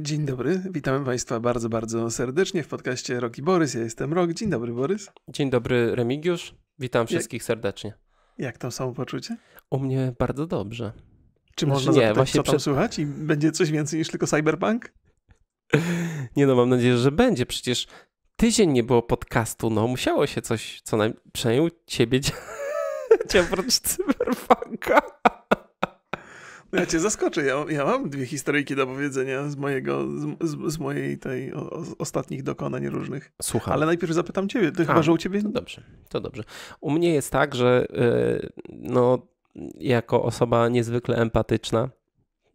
Dzień dobry, witam Państwa bardzo, bardzo serdecznie w podcaście Roki Borys. Ja jestem Rok. Dzień dobry, Borys. Dzień dobry, Remigiusz. Witam wszystkich jak, serdecznie. Jak tam samopoczucie? U mnie bardzo dobrze. Czy znaczy, można nie, zapytać, właśnie co tam i będzie coś więcej niż tylko cyberpunk? nie no, mam nadzieję, że będzie. Przecież tydzień nie było podcastu, no musiało się coś co najmniej, przynajmniej u ciebie dziać cyberpunka. Ja cię zaskoczę, ja, ja mam dwie historyjki do powiedzenia z mojego, z, z mojej tej o, ostatnich dokonań różnych. Słucham. Ale najpierw zapytam ciebie, to A, chyba, że u ciebie... To dobrze, to dobrze. U mnie jest tak, że yy, no, jako osoba niezwykle empatyczna,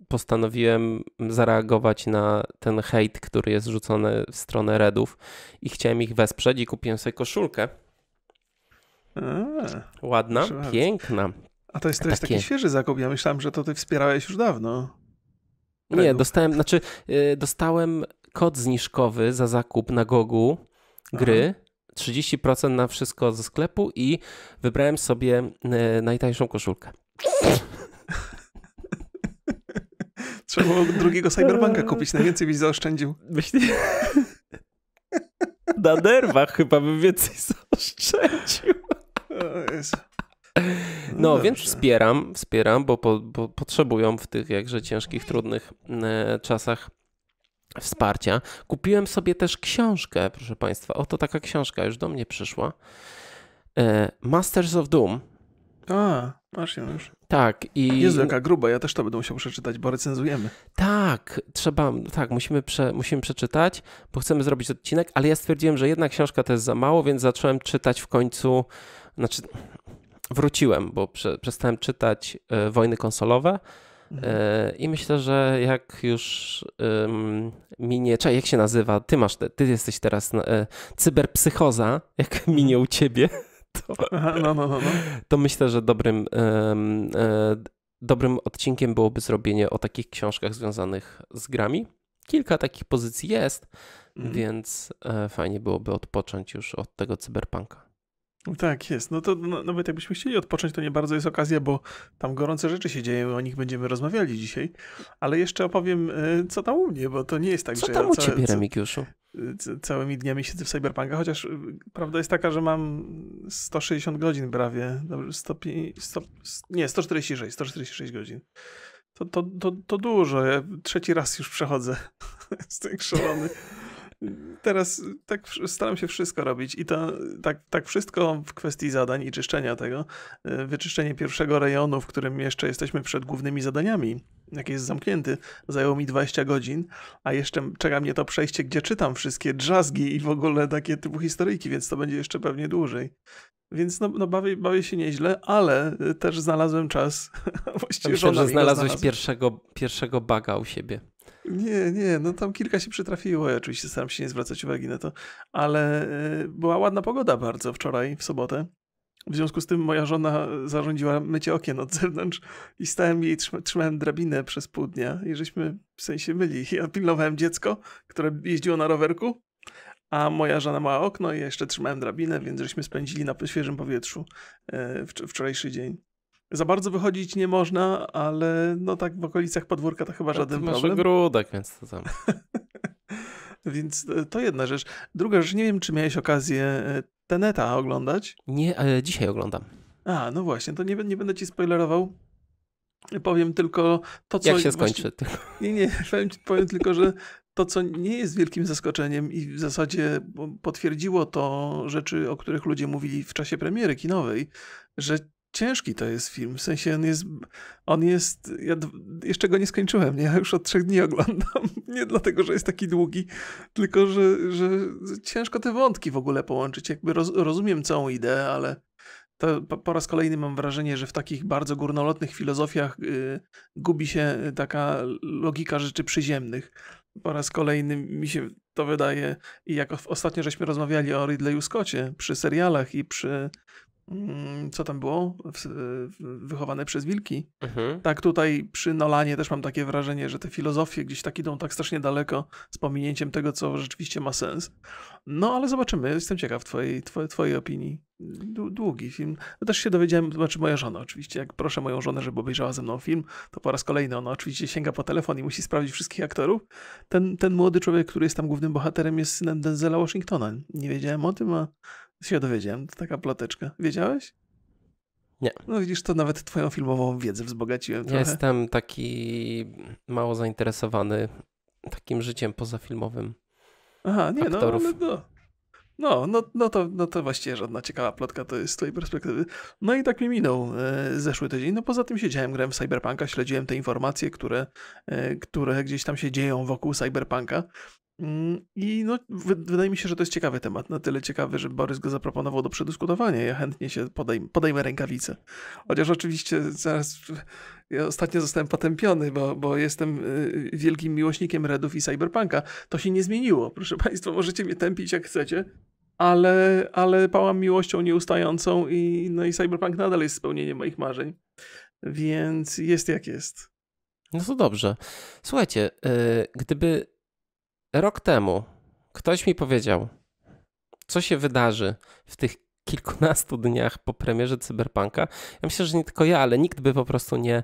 postanowiłem zareagować na ten hejt, który jest rzucony w stronę Redów i chciałem ich wesprzeć i kupiłem sobie koszulkę. A, Ładna, piękna, a to jest, to jest takie... taki świeży zakup. Ja myślałem, że to ty wspierałeś już dawno. Nie, dostałem, znaczy y, dostałem kod zniżkowy za zakup na Gogu gry. Aha. 30% na wszystko ze sklepu i wybrałem sobie y, najtańszą koszulkę. Trzeba było drugiego Cyberbanka kupić, najwięcej byś zaoszczędził. Myślę... na nerwach chyba bym więcej zaoszczędził. O Jezu. No, no Dobrze. więc wspieram, wspieram, bo, po, bo potrzebują w tych jakże ciężkich, trudnych mm, e, czasach wsparcia. Kupiłem sobie też książkę, proszę Państwa. Oto taka książka już do mnie przyszła. E, Masters of Doom. A, masz ją już. Tak. I... Jest taka gruba, ja też to będę musiał przeczytać, bo recenzujemy. Tak, trzeba, tak, musimy, prze, musimy przeczytać, bo chcemy zrobić odcinek, ale ja stwierdziłem, że jedna książka to jest za mało, więc zacząłem czytać w końcu, znaczy wróciłem, bo prze, przestałem czytać e, wojny konsolowe. E, mhm. I myślę, że jak już minie, czy jak się nazywa, ty masz, ty jesteś teraz e, cyberpsychoza, jak mhm. minie u ciebie, to, no, no, no, no, to myślę, że dobrym, dobrym odcinkiem byłoby zrobienie o takich książkach związanych z grami. Kilka takich pozycji jest, mhm. więc fajnie byłoby odpocząć już od tego cyberpunka. Tak jest. No to no, nawet no jakbyśmy chcieli odpocząć, to nie bardzo jest okazja, bo tam gorące rzeczy się dzieją, o nich będziemy rozmawiali dzisiaj. Ale jeszcze opowiem, e, co tam u mnie, bo to nie jest tak, co że. Tam ja u całe, ciebie, Remigiuszu? Całymi dniami siedzę w Cyberpunka, chociaż e, prawda jest taka, że mam 160 godzin prawie. Dobrze, 100, 100, nie, 146, 146 godzin. To, to, to, to dużo. Ja trzeci raz już przechodzę. Jestem szalony. Mhm. teraz y, tak staram się wszystko robić i to tak, tak wszystko w kwestii zadań i czyszczenia tego. Y, wyczyszczenie pierwszego rejonu, w którym jeszcze jesteśmy przed głównymi zadaniami, jak jest zamknięty, zajęło mi 20 godzin, a jeszcze czeka mnie to przejście, gdzie czytam wszystkie drzazgi i w ogóle takie typu historyjki, więc to będzie jeszcze pewnie dłużej. Więc no, no bawię, bawię, się nieźle, ale y, też znalazłem czas. Właściwie Myślę, że znalazłeś pierwszego, pierwszego baga u siebie. Nie, nie, no tam kilka się przytrafiło. Ja oczywiście staram się nie zwracać uwagi na to, ale e, była ładna pogoda bardzo wczoraj, w sobotę. W związku z tym moja żona zarządziła mycie okien od zewnątrz i stałem jej, trzymałem drabinę przez pół dnia i żeśmy w sensie myli. Ja pilnowałem dziecko, które jeździło na rowerku, a moja żona ma okno i ja jeszcze trzymałem drabinę, więc żeśmy spędzili na świeżym powietrzu e, wczorajszy dzień za bardzo wychodzić nie można, ale no tak w okolicach podwórka to chyba żaden to masz problem. ogródek, więc to tam. więc e, to jedna rzecz. Druga rzecz, nie wiem, czy miałeś okazję e, Teneta oglądać? Nie, ale dzisiaj oglądam. A, no właśnie, to nie, nie będę ci spoilerował. Powiem tylko to, co... Jak się skończy? Właśnie... Nie, nie, powiem, powiem tylko, że to, co nie jest wielkim zaskoczeniem i w zasadzie potwierdziło to rzeczy, o których ludzie mówili w czasie premiery kinowej, że ciężki to jest film. W sensie on jest. On jest. Ja jeszcze go nie skończyłem, nie? Ja już od trzech dni oglądam. Nie dlatego, że jest taki długi, tylko że, że ciężko te wątki w ogóle połączyć. Jakby roz, rozumiem całą ideę, ale to po, raz kolejny mam wrażenie, że w takich bardzo górnolotnych filozofiach y, gubi się taka logika rzeczy przyziemnych. Po raz kolejny mi się to wydaje, i jak ostatnio żeśmy rozmawiali o Ridleyu Scottie przy serialach i przy Mm, co tam było, wychowane przez wilki. Mhm. Tak tutaj przy Nolanie też mam takie wrażenie, że te filozofie gdzieś tak idą tak strasznie daleko z pominięciem tego, co rzeczywiście ma sens. No ale zobaczymy, jestem ciekaw twojej, twojej, twojej opinii. Długi film. No, też się dowiedziałem, znaczy moja żona oczywiście, jak proszę moją żonę, żeby obejrzała ze mną film, to po raz kolejny ona oczywiście sięga po telefon i musi sprawdzić wszystkich aktorów. Ten, ten młody człowiek, który jest tam głównym bohaterem jest synem Denzela Washingtona. Nie wiedziałem o tym, a się dowiedziałem, to taka ploteczka. Wiedziałeś? Nie. No widzisz, to nawet twoją filmową wiedzę wzbogaciłem trochę. Jestem taki mało zainteresowany takim życiem pozafilmowym Aha, nie, no, aktorów. no no. No, no, no, to, no to właściwie żadna ciekawa plotka to jest z twojej perspektywy. No i tak mi minął e, zeszły tydzień. No poza tym siedziałem, grałem w Cyberpunka, śledziłem te informacje, które, e, które gdzieś tam się dzieją wokół Cyberpunka. Mm, I no, wydaje mi się, że to jest ciekawy temat. Na tyle ciekawy, że Borys go zaproponował do przedyskutowania. Ja chętnie się podejm podejmę rękawicę. Chociaż oczywiście zaraz ja ostatnio zostałem potępiony, bo, bo jestem y, wielkim miłośnikiem Redów i Cyberpunka. To się nie zmieniło. Proszę Państwa, możecie mnie tępić jak chcecie, ale, ale pałam miłością nieustającą i, no i Cyberpunk nadal jest spełnieniem moich marzeń. Więc jest jak jest. No to dobrze. Słuchajcie, y, gdyby rok temu ktoś mi powiedział, co się wydarzy w tych kilkunastu dniach po premierze Cyberpunka. Ja myślę, że nie tylko ja, ale nikt by po prostu nie,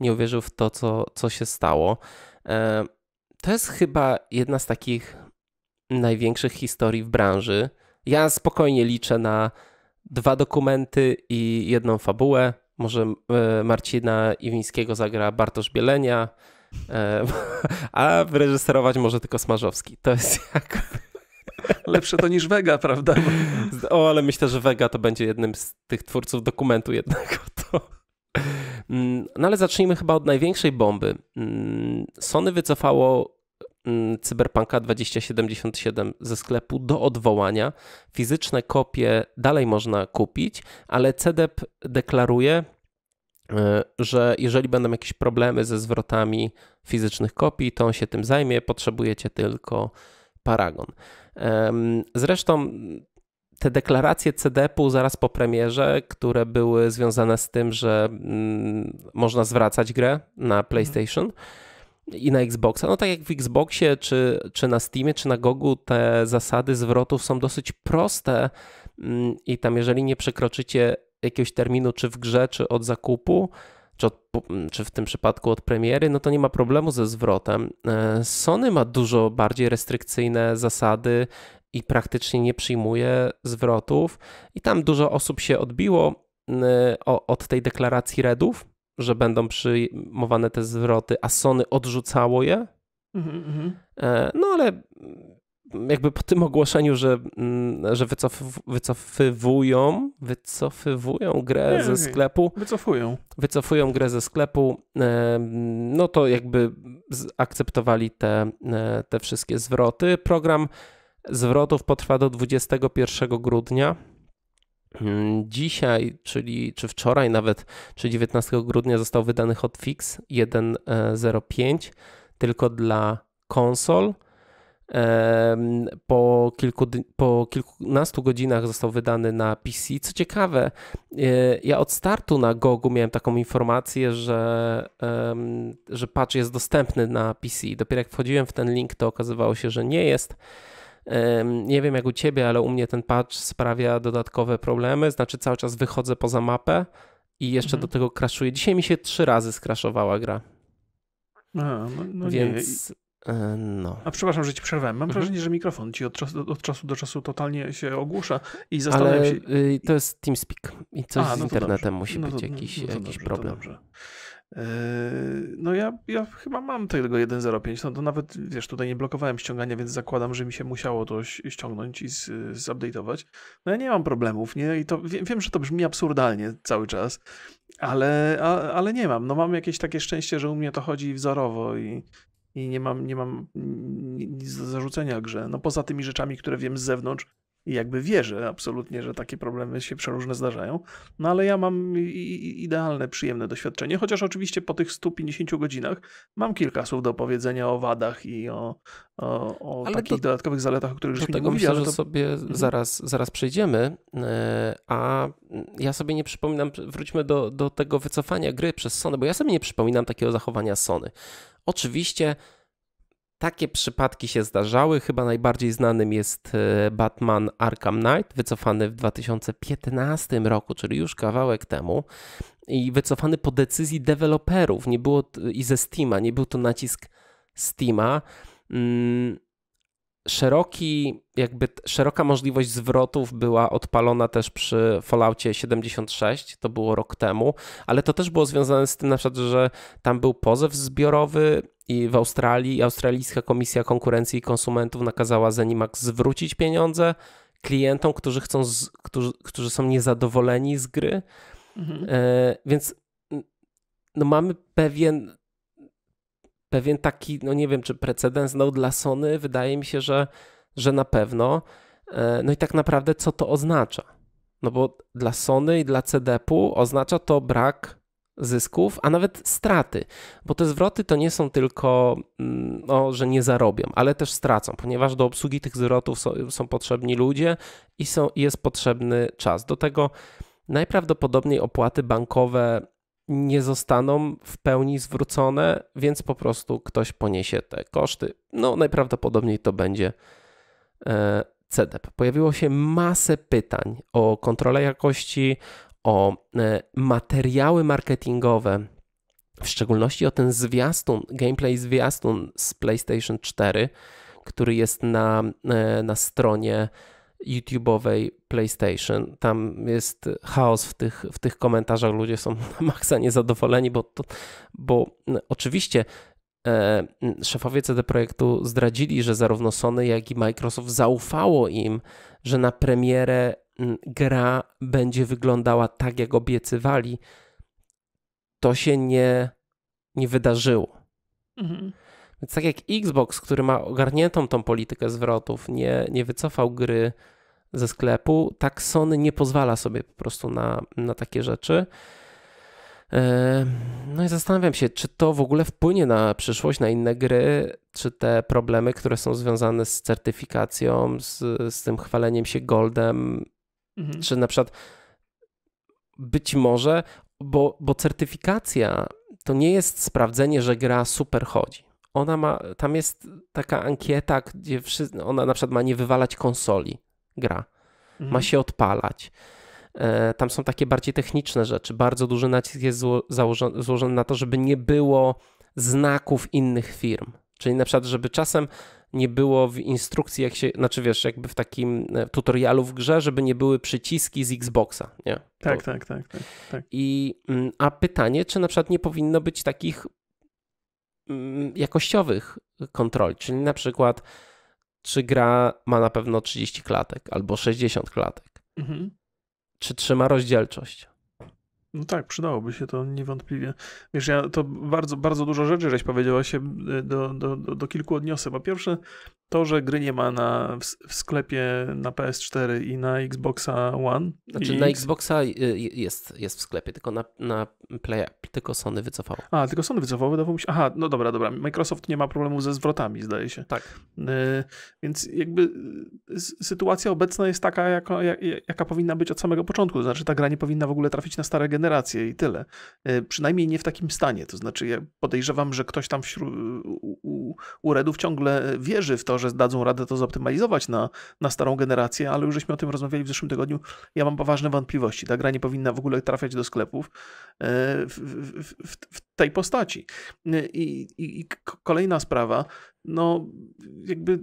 nie uwierzył w to, co, co się stało. E, to jest chyba jedna z takich największych historii w branży. Ja spokojnie liczę na dwa dokumenty i jedną fabułę. Może e, Marcina Iwińskiego zagra Bartosz Bielenia, E, a wyreżyserować może tylko Smarzowski. To jest jak. Lepsze to niż Vega, prawda? O, ale myślę, że Vega to będzie jednym z tych twórców dokumentu jednego. To... Mm, no ale zacznijmy chyba od największej bomby. Mm, Sony wycofało mm, Cyberpunka 2077 ze sklepu do odwołania. Fizyczne kopie dalej można kupić, ale CDEP deklaruje, E, że jeżeli będą jakieś problemy ze zwrotami fizycznych kopii, to on się tym zajmie, potrzebujecie tylko paragon. Zresztą te deklaracje CDP-u zaraz po premierze, które były związane z tym, że mm, można zwracać grę na mhm. PlayStation i na Xboxa. No tak jak w Xboxie, czy, czy na Steamie, czy na Gogu, te zasady zwrotów są dosyć proste mm, i tam jeżeli nie przekroczycie jakiegoś terminu, czy w grze, czy od zakupu, czy, od, czy w tym przypadku od premiery, no to nie ma problemu ze zwrotem. E, Sony ma dużo bardziej restrykcyjne zasady i praktycznie nie przyjmuje zwrotów, i tam dużo osób się odbiło od tej deklaracji Redów, że będą przyjmowane te zwroty, a Sony odrzucało je. Mhm, mhm. E, no ale jakby po tym ogłoszeniu, że, mm, że wycof, wycofywują, wycofywują grę nie, ze sklepu. Wycofują. Wycofują grę ze sklepu, e, no to jakby akceptowali te, e, te wszystkie zwroty. Program zwrotów potrwa do 21 grudnia. Mm, dzisiaj, czyli czy wczoraj nawet, czy 19 grudnia został wydany hotfix 1.05 e, tylko dla konsol po, kilku, po kilkunastu godzinach został wydany na PC. Co ciekawe, e, ja od startu na Gogu miałem taką informację, że, że patch jest dostępny na PC. Dopiero jak wchodziłem w ten link, to okazywało się, że nie jest. Nie wiem jak u ciebie, ale u mnie ten patch sprawia dodatkowe problemy, znaczy cały czas wychodzę poza mapę i jeszcze mhm. do tego kraszuje. Dzisiaj mi się trzy razy skraszowała gra. A, no, no Więc E, no. A przepraszam, że ci przerwałem. Mam mhm. wrażenie, że mikrofon ci od czasu, od czasu, do czasu totalnie się ogłusza i zastanawiam Ale się. Y, to jest TeamSpeak i coś A, no z internetem dobrze. musi no być to, jakiś, no jakiś dobrze, problem. No ja, ja chyba mam tego 1.05, no to nawet, wiesz, tutaj nie blokowałem ściągania, więc zakładam, że mi się musiało to ściągnąć i zupdate'ować. No ja nie mam problemów, nie? I to, wiem, że to brzmi absurdalnie cały czas, ale, ale nie mam. No mam jakieś takie szczęście, że u mnie to chodzi wzorowo i i nie mam, nie mam nic do zarzucenia grze. No poza tymi rzeczami, które wiem z zewnątrz, i jakby wierzę absolutnie, że takie problemy się przeróżne zdarzają. No ale ja mam idealne, przyjemne doświadczenie, chociaż oczywiście po tych 150 godzinach mam kilka słów do opowiedzenia o wadach i o, o, o takich dodatkowych zaletach, o których już nie mówiłem. Myślę, że to... sobie mhm. zaraz, zaraz przejdziemy, e, a ja sobie nie przypominam, wróćmy do, do tego wycofania gry przez Sony, bo ja sobie nie przypominam takiego zachowania Sony. Oczywiście takie przypadki się zdarzały. Chyba najbardziej znanym jest e, Batman Arkham Knight, wycofany w 2015 roku, czyli już kawałek temu. I wycofany po decyzji deweloperów nie było, i ze Steama. Nie był to nacisk Steama. Mm, szeroki, jakby szeroka możliwość zwrotów była odpalona też przy Falloutie 76, to było rok temu, ale to też było związane z tym na przykład, że tam był pozew zbiorowy i w Australii Australijska Komisja Konkurencji i Konsumentów nakazała Zenimax zwrócić pieniądze klientom, którzy chcą, z, którzy, którzy są niezadowoleni z gry. Mhm. E, więc no mamy pewien pewien taki, no nie wiem, czy precedens no, dla Sony, wydaje mi się, że, że na pewno. E, no i tak naprawdę, co to oznacza? No bo dla Sony i dla CDP-u oznacza to brak zysków, a nawet straty, bo te zwroty to nie są tylko, no, że nie zarobią, ale też stracą, ponieważ do obsługi tych zwrotów są, są potrzebni ludzie i są, jest potrzebny czas. Do tego najprawdopodobniej opłaty bankowe nie zostaną w pełni zwrócone, więc po prostu ktoś poniesie te koszty. No, najprawdopodobniej to będzie e, CDEP. Pojawiło się masę pytań o kontrolę jakości, o e, materiały marketingowe, w szczególności o ten zwiastun, gameplay zwiastun z PlayStation 4, który jest na, e, na stronie YouTube'owej PlayStation. Tam jest chaos w tych, w tych komentarzach, ludzie są na maksa niezadowoleni, bo, to, bo mm, oczywiście e, mm, szefowie CD Projektu zdradzili, że zarówno Sony, jak i Microsoft zaufało im, że na premierę mm, gra będzie wyglądała tak, jak obiecywali. To się nie, nie wydarzyło. Mhm. Więc tak jak Xbox, który ma ogarniętą tą politykę zwrotów, nie, nie wycofał gry ze sklepu, tak Sony nie pozwala sobie po prostu na, na takie rzeczy. Ehm, no i zastanawiam się, czy to w ogóle wpłynie na przyszłość, na inne gry, czy te problemy, które są związane z certyfikacją, z, z tym chwaleniem się goldem, mhm. czy na przykład być może, bo, bo certyfikacja to nie jest sprawdzenie, że gra super chodzi ona ma, tam jest taka ankieta, gdzie wszyscy, ona na przykład ma nie wywalać konsoli, gra, mhm. ma się odpalać. E, tam są takie bardziej techniczne rzeczy. Bardzo duży nacisk jest założony, złożony na to, żeby nie było znaków innych firm. Czyli na przykład, żeby czasem nie było w instrukcji, jak się, znaczy wiesz, jakby w takim e, tutorialu w grze, żeby nie były przyciski z Xboxa, nie? Tak, tak, tak, tak, tak, I, mm, a pytanie, czy na przykład nie powinno być takich Mm, jakościowych kontroli, czyli na przykład czy gra ma na pewno 30 klatek albo 60 klatek, mhm. czy trzyma rozdzielczość. No tak, przydałoby się to niewątpliwie. Wiesz, ja to bardzo, bardzo dużo rzeczy, żeś powiedziała się, y, do, do, do, do kilku odniosę. Po pierwsze, to, że gry nie ma na, w, w sklepie na PS4 i na Xboxa One. Znaczy na X... Xboxa y, y, jest, jest w sklepie, tylko na, na Play, tylko Sony wycofało. A, tylko Sony wycofało, wydawało mi się. Aha, no dobra, dobra. Microsoft nie ma problemu ze zwrotami, zdaje się. Tak. Y, więc jakby sytuacja obecna jest taka, jaka, jaka powinna być od samego początku. To znaczy, ta gra nie powinna w ogóle trafić na stare generacje generację i tyle. E, przynajmniej nie w takim stanie. To znaczy, ja podejrzewam, że ktoś tam wśród, u, u, Redów ciągle wierzy w to, że dadzą radę to zoptymalizować na, na starą generację, ale już żeśmy o tym rozmawiali w zeszłym tygodniu. Ja mam poważne wątpliwości. Ta gra nie powinna w ogóle trafiać do sklepów. E, w, w, w, tej postaci. Y, I, i, I, kolejna sprawa, no jakby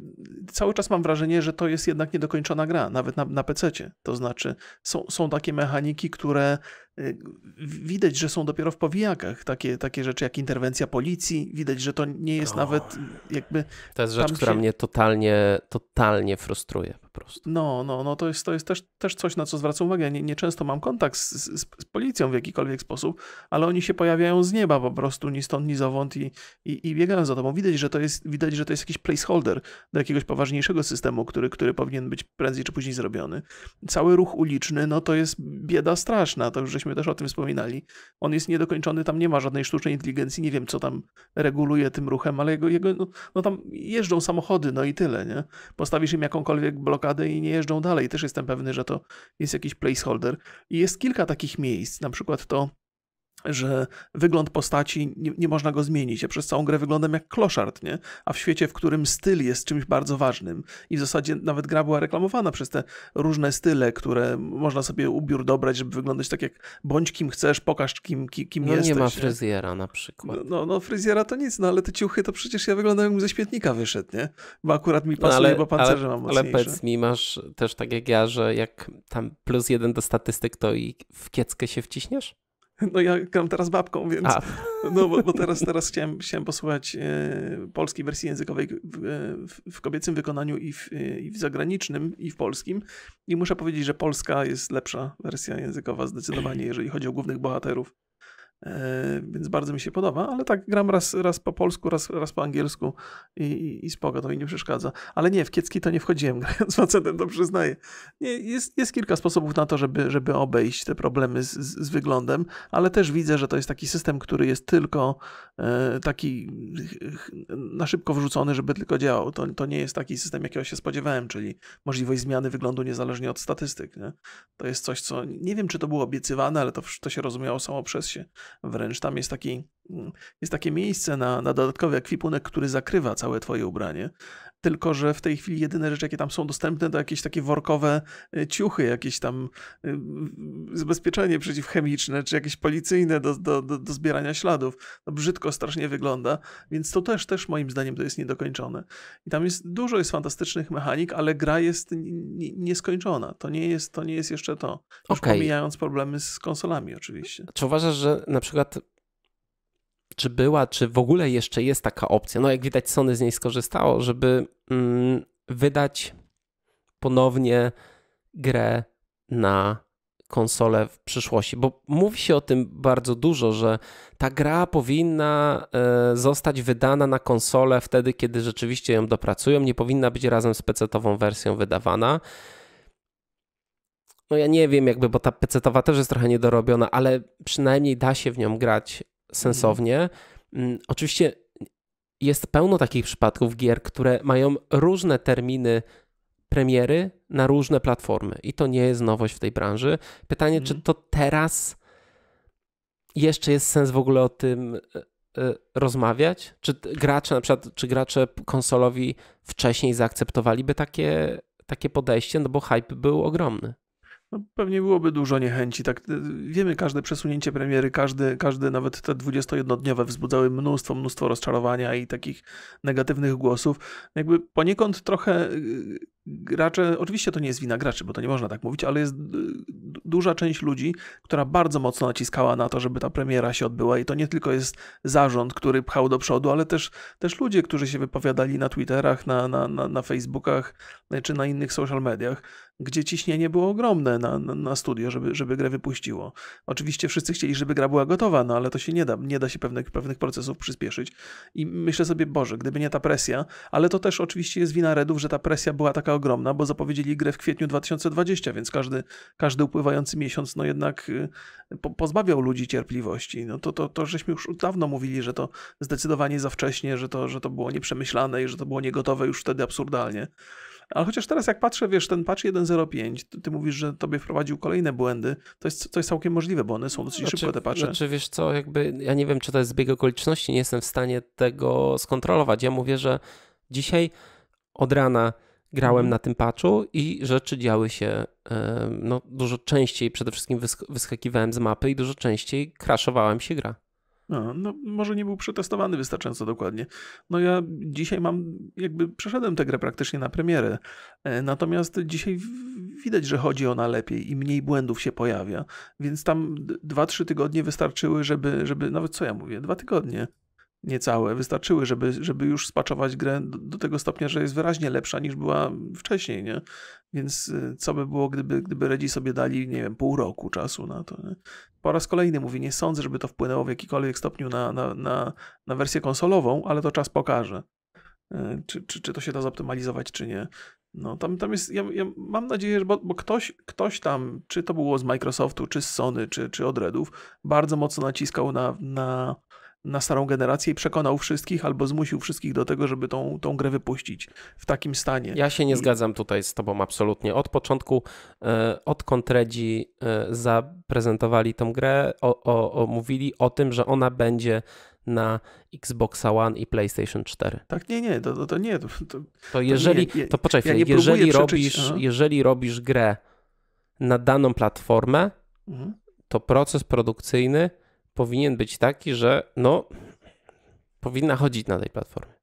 cały czas mam wrażenie, że to jest jednak niedokończona gra, nawet na, na PC-cie. To znaczy są, są takie mechaniki, które y, widać, że są dopiero w powijakach. Takie, takie rzeczy jak interwencja policji, widać, że to nie jest nawet jakby... To jest rzecz, która mnie totalnie, totalnie frustruje prostu. No, no, no to jest, to jest też, też coś, na co zwracam uwagę. Ja nie, nie często mam kontakt z, z, z, policją w jakikolwiek sposób, ale oni się pojawiają z nieba po prostu, ni stąd, ni zowąd i, i, i biegają za tobą. Widać że, to jest, widać, że to jest jakiś placeholder do jakiegoś poważniejszego systemu, który, który powinien być prędzej czy później zrobiony. Cały ruch uliczny, no to jest bieda straszna, to już żeśmy też o tym wspominali. On jest niedokończony, tam nie ma żadnej sztucznej inteligencji, nie wiem, co tam reguluje tym ruchem, ale jego, jego no, no tam jeżdżą samochody, no i tyle, nie? Postawisz im jakąkolwiek blokadę i nie jeżdżą dalej. Też jestem pewny, że to jest jakiś placeholder. I jest kilka takich miejsc, na przykład to że wygląd postaci nie, nie, można go zmienić. Ja przez całą grę wyglądam jak kloszard, nie? A w świecie, w którym styl jest czymś bardzo ważnym i w zasadzie nawet gra była reklamowana przez te różne style, które można sobie ubiór dobrać, żeby wyglądać tak jak bądź kim chcesz, pokaż kim, kim, kim no, jesteś. nie ma fryzjera na przykład. No, no, no, fryzjera to nic, no ale te ciuchy to przecież ja wyglądam jakbym ze śmietnika wyszedł, nie? Bo akurat mi no pasuje, no, ale, bo pancerze ale, mam mocniejsze. Ale powiedz mi, masz też tak jak ja, że jak tam plus jeden do statystyk, to i w kieckę się wciśniesz? No ja gram teraz babką, więc A. no bo, bo, teraz, teraz chciałem, chciałem posłuchać e, polskiej wersji językowej w, w, w kobiecym wykonaniu i w, e, i w, zagranicznym, i w polskim. I muszę powiedzieć, że polska jest lepsza wersja językowa zdecydowanie, jeżeli chodzi o głównych bohaterów. E, więc bardzo mi się podoba, ale tak gram raz, raz po polsku, raz, raz po angielsku i, i, i spoko, to mi nie przeszkadza. Ale nie, w kiecki to nie wchodziłem, grając facetem, to przyznaję. Nie, jest, jest kilka sposobów na to, żeby, żeby obejść te problemy z, z wyglądem, ale też widzę, że to jest taki system, który jest tylko e, taki na szybko wrzucony, żeby tylko działał. To, to nie jest taki system, jakiego się spodziewałem, czyli możliwość zmiany wyglądu niezależnie od statystyk. Nie? To jest coś, co nie wiem, czy to było obiecywane, ale to, to się rozumiało samo przez się. Wręcz tam jest, taki, mm, jest takie miejsce na, na dodatkowy ekwipunek, który zakrywa całe twoje ubranie. Tylko, że w tej chwili jedyne rzeczy, jakie tam są dostępne, to jakieś takie workowe y, ciuchy, jakieś tam y, zabezpieczenie przeciwchemiczne, czy jakieś policyjne do, do, do, do zbierania śladów. No, brzydko strasznie wygląda, więc to też, też moim zdaniem to jest niedokończone. I tam jest dużo jest fantastycznych mechanik, ale gra jest nieskończona. To nie jest, to nie jest jeszcze to. Już okay. pomijając problemy z konsolami oczywiście. Czy uważasz, że na przykład czy była, czy w ogóle jeszcze jest taka opcja. No jak widać, Sony z niej skorzystało, żeby mm, wydać ponownie grę na konsole w przyszłości, bo mówi się o tym bardzo dużo, że ta gra powinna e, zostać wydana na konsolę wtedy, kiedy rzeczywiście ją dopracują, nie powinna być razem z pc tową wersją wydawana. No ja nie wiem jakby, bo ta pc towa też jest trochę niedorobiona, ale przynajmniej da się w nią grać sensownie. Mm, oczywiście jest pełno takich przypadków gier, które mają różne terminy premiery na różne platformy i to nie jest nowość w tej branży. Pytanie, czy mhm. to teraz jeszcze jest sens w ogóle o tym e, e, rozmawiać? Czy gracze, na przykład, czy gracze konsolowi wcześniej zaakceptowaliby takie, takie podejście? No bo hype był ogromny no, pewnie byłoby dużo niechęci. Tak, y, wiemy, każde przesunięcie premiery, każdy, każdy nawet te 21-dniowe wzbudzały mnóstwo, mnóstwo rozczarowania i takich negatywnych głosów. Jakby poniekąd trochę y, gracze, oczywiście to nie jest wina graczy, bo to nie można tak mówić, ale jest y, duża część ludzi, która bardzo mocno naciskała na to, żeby ta premiera się odbyła i to nie tylko jest zarząd, który pchał do przodu, ale też, też ludzie, którzy się wypowiadali na Twitterach, na, na, na, na Facebookach y, czy na innych social mediach, gdzie ciśnienie było ogromne na, na, na studio, żeby, żeby grę wypuściło. Oczywiście wszyscy chcieli, żeby gra była gotowa, no ale to się nie da, nie da się pewnych, pewnych procesów przyspieszyć i myślę sobie, Boże, gdyby nie ta presja, ale to też oczywiście jest wina Redów, że ta presja była taka ogromna, bo zapowiedzieli grę w kwietniu 2020, więc każdy, każdy upływający miesiąc no jednak y, po, pozbawiał ludzi cierpliwości. No to, to, to żeśmy już dawno mówili, że to zdecydowanie za wcześnie, że to, że to było nieprzemyślane i że to było niegotowe już wtedy absurdalnie. Ale chociaż teraz jak patrzę, wiesz, ten patch 1.05, ty, ty mówisz, że tobie wprowadził kolejne błędy, to jest, to jest całkiem możliwe, bo one są dosyć znaczy, szybko te patche. Znaczy wiesz co, jakby ja nie wiem, czy to jest zbieg okoliczności, nie jestem w stanie tego skontrolować. Ja mówię, że dzisiaj od rana grałem mhm. na tym patchu i rzeczy działy się e, no, dużo częściej. Przede wszystkim wysk wyskakiwałem z mapy i dużo częściej kraszowałem się gra. No, no, może nie był przetestowany wystarczająco dokładnie. No ja dzisiaj mam, jakby przeszedłem tę grę praktycznie na premierę, e, natomiast dzisiaj widać, że chodzi ona lepiej i mniej błędów się pojawia, więc tam 2-3 tygodnie wystarczyły, żeby, żeby, nawet co ja mówię, dwa tygodnie, niecałe wystarczyły, żeby, żeby już spaczować grę do, do, tego stopnia, że jest wyraźnie lepsza niż była wcześniej, nie? Więc y, co by było, gdyby, gdyby Redzi sobie dali, nie wiem, pół roku czasu na to, nie? Po raz kolejny mówię, nie sądzę, żeby to wpłynęło w jakikolwiek stopniu na, na, na, na wersję konsolową, ale to czas pokaże. Y, czy, czy, czy to się da zoptymalizować, czy nie. No, tam, tam jest, ja, ja mam nadzieję, że bo, bo, ktoś, ktoś tam, czy to było z Microsoftu, czy z Sony, czy, czy od Redów, bardzo mocno naciskał na, na na starą generację i przekonał wszystkich albo zmusił wszystkich do tego, żeby tą, tą grę wypuścić w takim stanie. Ja się nie I... zgadzam tutaj z tobą absolutnie. Od początku, e, od kontredzi e, zaprezentowali tą grę, o, o, o, mówili o tym, że ona będzie na Xbox One i PlayStation 4. Tak, nie, nie, to, to nie. To, to, to jeżeli, to, nie, to poczekaj, ja jeżeli, robisz, jeżeli robisz grę na daną platformę, mhm. to proces produkcyjny powinien być taki, że no, powinna chodzić na tej platformie.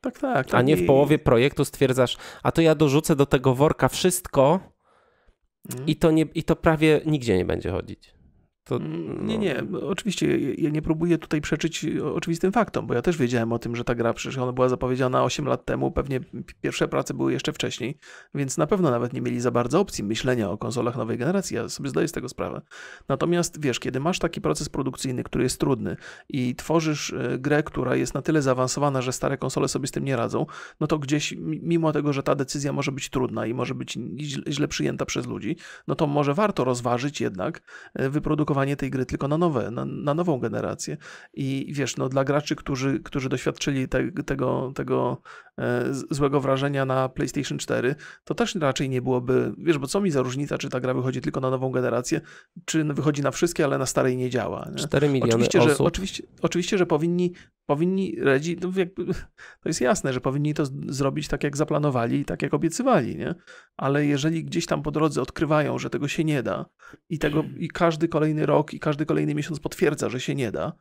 Tak, tak. A nie w połowie projektu stwierdzasz, a to ja dorzucę do tego worka wszystko mm. i, to nie, i to prawie nigdzie nie będzie chodzić. To, mm, no. Nie, nie, oczywiście ja nie próbuję tutaj przeczyć e, oczywistym faktom, bo ja też wiedziałem o tym, że ta gra przecież ona była zapowiedziana 8 lat temu, pewnie pierwsze prace były jeszcze wcześniej, więc na pewno nawet nie mieli za bardzo opcji myślenia o konsolach nowej generacji, ja sobie zdaję z tego sprawę. Natomiast wiesz, kiedy masz taki proces produkcyjny, który jest trudny i tworzysz e, grę, która jest na tyle zaawansowana, że stare konsole sobie z tym nie radzą, no to gdzieś mimo tego, że ta decyzja może być trudna i może być źle przyjęta przez ludzi, no to może warto rozważyć jednak e, wyprodukować produkowanie tej gry tylko na nowe, na, na nową generację. I wiesz, no dla graczy, którzy, którzy doświadczyli te, tego, tego e, złego wrażenia na PlayStation 4, to też raczej nie byłoby, wiesz, bo co mi za różnica, czy ta gra wychodzi tylko na nową generację, czy wychodzi na wszystkie, ale na starej nie działa. Nie? 4 miliony oczywiście, osób. Że, oczywiście, oczywiście, że powinni, powinni redzi, no jakby, to jest jasne, że powinni to zrobić tak, jak zaplanowali i tak, jak obiecywali, nie? Ale jeżeli gdzieś tam po drodze odkrywają, że tego się nie da i, tego, i każdy kolejny kolejny rok i każdy kolejny miesiąc potwierdza, że się nie da,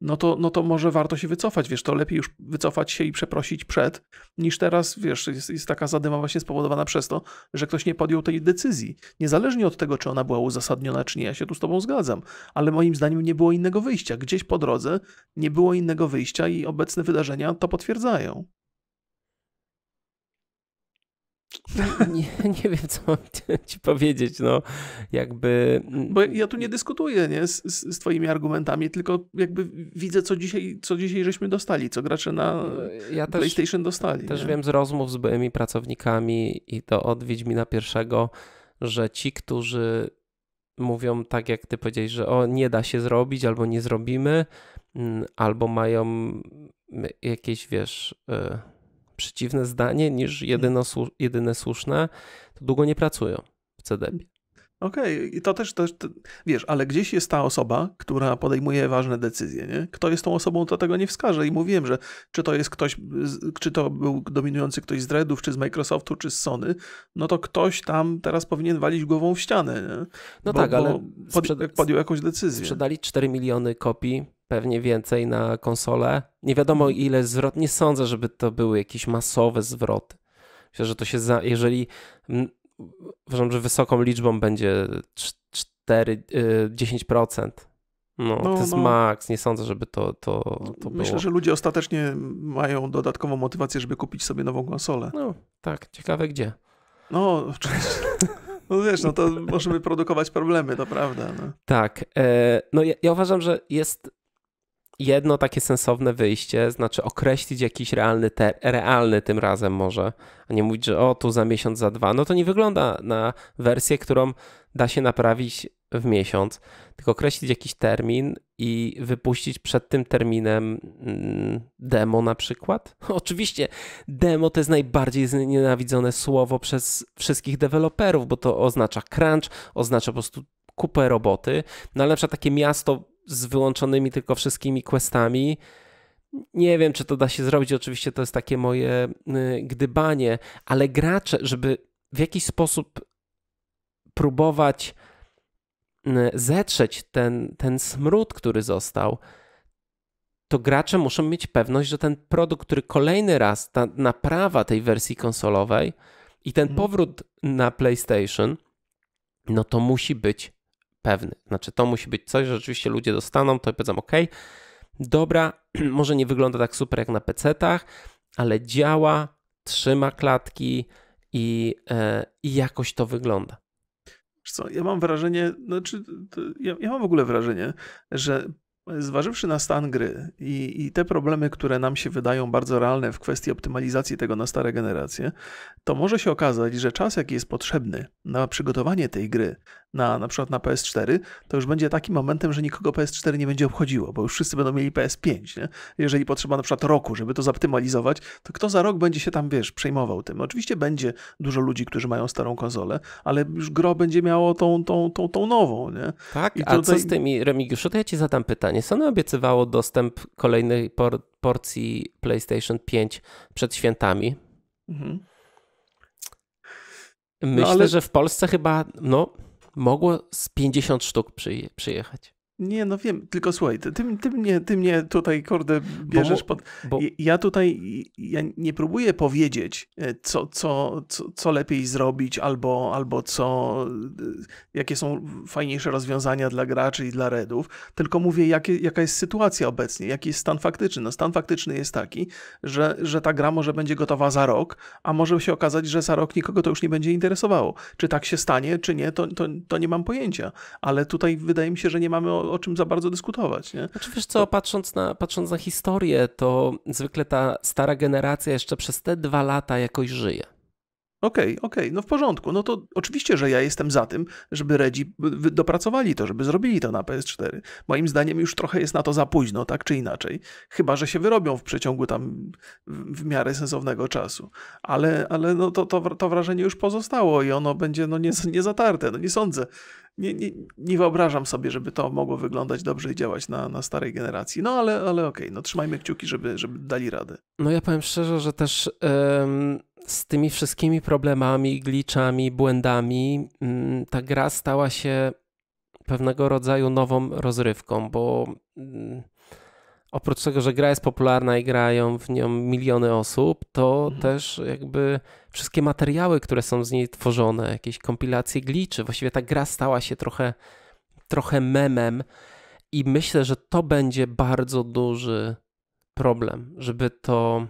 no to, no to może warto się wycofać, wiesz, to lepiej już wycofać się i przeprosić przed, niż teraz, wiesz, jest, jest taka zadyma właśnie spowodowana przez to, że ktoś nie podjął tej decyzji. Niezależnie od tego, czy ona była uzasadniona, czy nie, ja się tu z tobą zgadzam, ale moim zdaniem nie było innego wyjścia. Gdzieś po drodze nie było innego wyjścia i obecne wydarzenia to potwierdzają. No, nie, nie wiem, co mam ci powiedzieć, no jakby... Mm, Bo ja tu nie dyskutuję nie, z, z twoimi argumentami, tylko jakby widzę, co dzisiaj, co dzisiaj żeśmy dostali, co gracze na no, ja też, PlayStation dostali. Też nie? wiem z rozmów z byłymi pracownikami i to od Wiedźmina pierwszego, że ci, którzy mówią tak, jak ty powiedziałeś, że o, nie da się zrobić, albo nie zrobimy, mm, albo mają mm, jakieś, wiesz... Y, przeciwne zdanie niż jedyno, jedyne słuszne, to długo nie pracują w CDB. Okej, okay. i to też, też, to, wiesz, ale gdzieś jest ta osoba, która podejmuje ważne decyzje, nie? Kto jest tą osobą, to tego nie wskaże i mówiłem, że czy to jest ktoś, czy to był dominujący ktoś z Redów, czy z Microsoftu, czy z Sony, no to ktoś tam teraz powinien walić głową w ścianę, nie? No bo, tak, ale pod, sprzeda- podjął jakąś decyzję. Sprzedali 4 miliony kopii pewnie więcej na konsolę. Nie wiadomo mhm. ile zwrot, nie sądzę, żeby to były jakieś masowe zwroty. Myślę, że to się, za, jeżeli mm, uważam, że wysoką liczbą będzie 4, 10%. Y, no, no, to jest no. maks. Nie sądzę, żeby to, to, to Myślę, było. że ludzie ostatecznie mają dodatkową motywację, żeby kupić sobie nową konsolę. No, tak. Ciekawe gdzie. No, oczywiście. No wiesz, no to możemy produkować problemy, to prawda. No. Tak. E, no ja, ja, uważam, że jest jedno takie sensowne wyjście, znaczy określić jakiś realny, te, realny tym razem może, a nie mówić, że o tu za miesiąc, za dwa, no to nie wygląda na wersję, którą da się naprawić w miesiąc, tylko określić jakiś termin i wypuścić przed tym terminem mm, demo na przykład. Oczywiście demo to jest najbardziej nienawidzone słowo przez wszystkich deweloperów, bo to oznacza crunch, oznacza po prostu kupę roboty, no ale na przykład takie miasto z wyłączonymi tylko wszystkimi questami. Nie wiem, czy to da się zrobić. Oczywiście to jest takie moje y, gdybanie, ale gracze, żeby w jakiś sposób próbować y, zetrzeć ten, ten smród, który został, to gracze muszą mieć pewność, że ten produkt, który kolejny raz, ta naprawa tej wersji konsolowej i ten mhm. powrót na PlayStation, no to musi być pewny. Znaczy, to musi być coś, że rzeczywiście ludzie dostaną, to powiedzą, OK, dobra, może nie wygląda tak super jak na PC-tach, ale działa, trzyma klatki i, e, i jakoś to wygląda. Co, ja mam wrażenie, znaczy, ja, ja mam w ogóle wrażenie, że Zważywszy na stan gry i, i, te problemy, które nam się wydają bardzo realne w kwestii optymalizacji tego na stare generacje, to może się okazać, że czas, jaki jest potrzebny na przygotowanie tej gry, na, na przykład na PS4, to już będzie takim momentem, że nikogo PS4 nie będzie obchodziło, bo już wszyscy będą mieli PS5. Nie? Jeżeli potrzeba na przykład roku, żeby to zoptymalizować, to kto za rok będzie się tam, wiesz, przejmował tym? No oczywiście będzie dużo ludzi, którzy mają starą konsolę, ale już gro będzie miało tą, tą, tą, tą nową. Nie? Tak, I a co z tymi, Remigiuszu, to ja ci zadam pytanie. Sony obiecywało dostęp kolejnej por porcji PlayStation 5 przed świętami. Mhm. Myślę, no, ale... że w Polsce chyba, no, mogło z 50 sztuk przyjechać. Nie, no wiem, tylko słuchaj, ty, ty, mnie, ty mnie tutaj, kurde, bierzesz bo, pod... Bo... Ja tutaj, ja nie próbuję powiedzieć, e, co, co, co, co, lepiej zrobić, albo, albo co, e, jakie są fajniejsze rozwiązania dla graczy i dla redów, tylko mówię, jakie, jaka jest sytuacja obecnie, jaki jest stan faktyczny. No stan faktyczny jest taki, że, że ta gra może będzie gotowa za rok, a może się okazać, że za rok nikogo to już nie będzie interesowało. Czy tak się stanie, czy nie, to, to, to nie mam pojęcia. Ale tutaj wydaje mi się, że nie mamy o czym za bardzo dyskutować. Nie? Znaczy wiesz co, patrząc na, patrząc na historię, to zwykle ta stara generacja jeszcze przez te dwa lata jakoś żyje. Okej, okay, okej, okay, no w porządku. No to oczywiście, że ja jestem za tym, żeby Redzi dopracowali to, żeby zrobili to na PS4. Moim zdaniem już trochę jest na to za późno, tak czy inaczej. Chyba, że się wyrobią w przeciągu tam w miarę sensownego czasu. Ale, ale no to, to, to wrażenie już pozostało i ono będzie no nie, nie zatarte. No nie sądzę. Nie, nie, nie wyobrażam sobie, żeby to mogło wyglądać dobrze i działać na, na starej generacji. No ale, ale okej, okay, no trzymajmy kciuki, żeby, żeby dali radę. No ja powiem szczerze, że też... Yy z tymi wszystkimi problemami, glitchami, błędami, mm, ta gra stała się pewnego rodzaju nową rozrywką, bo mm, oprócz tego, że gra jest popularna i grają w nią miliony osób, to mhm. też jakby wszystkie materiały, które są z niej tworzone, jakieś kompilacje gliczy, właściwie ta gra stała się trochę, trochę memem i myślę, że to będzie bardzo duży problem, żeby to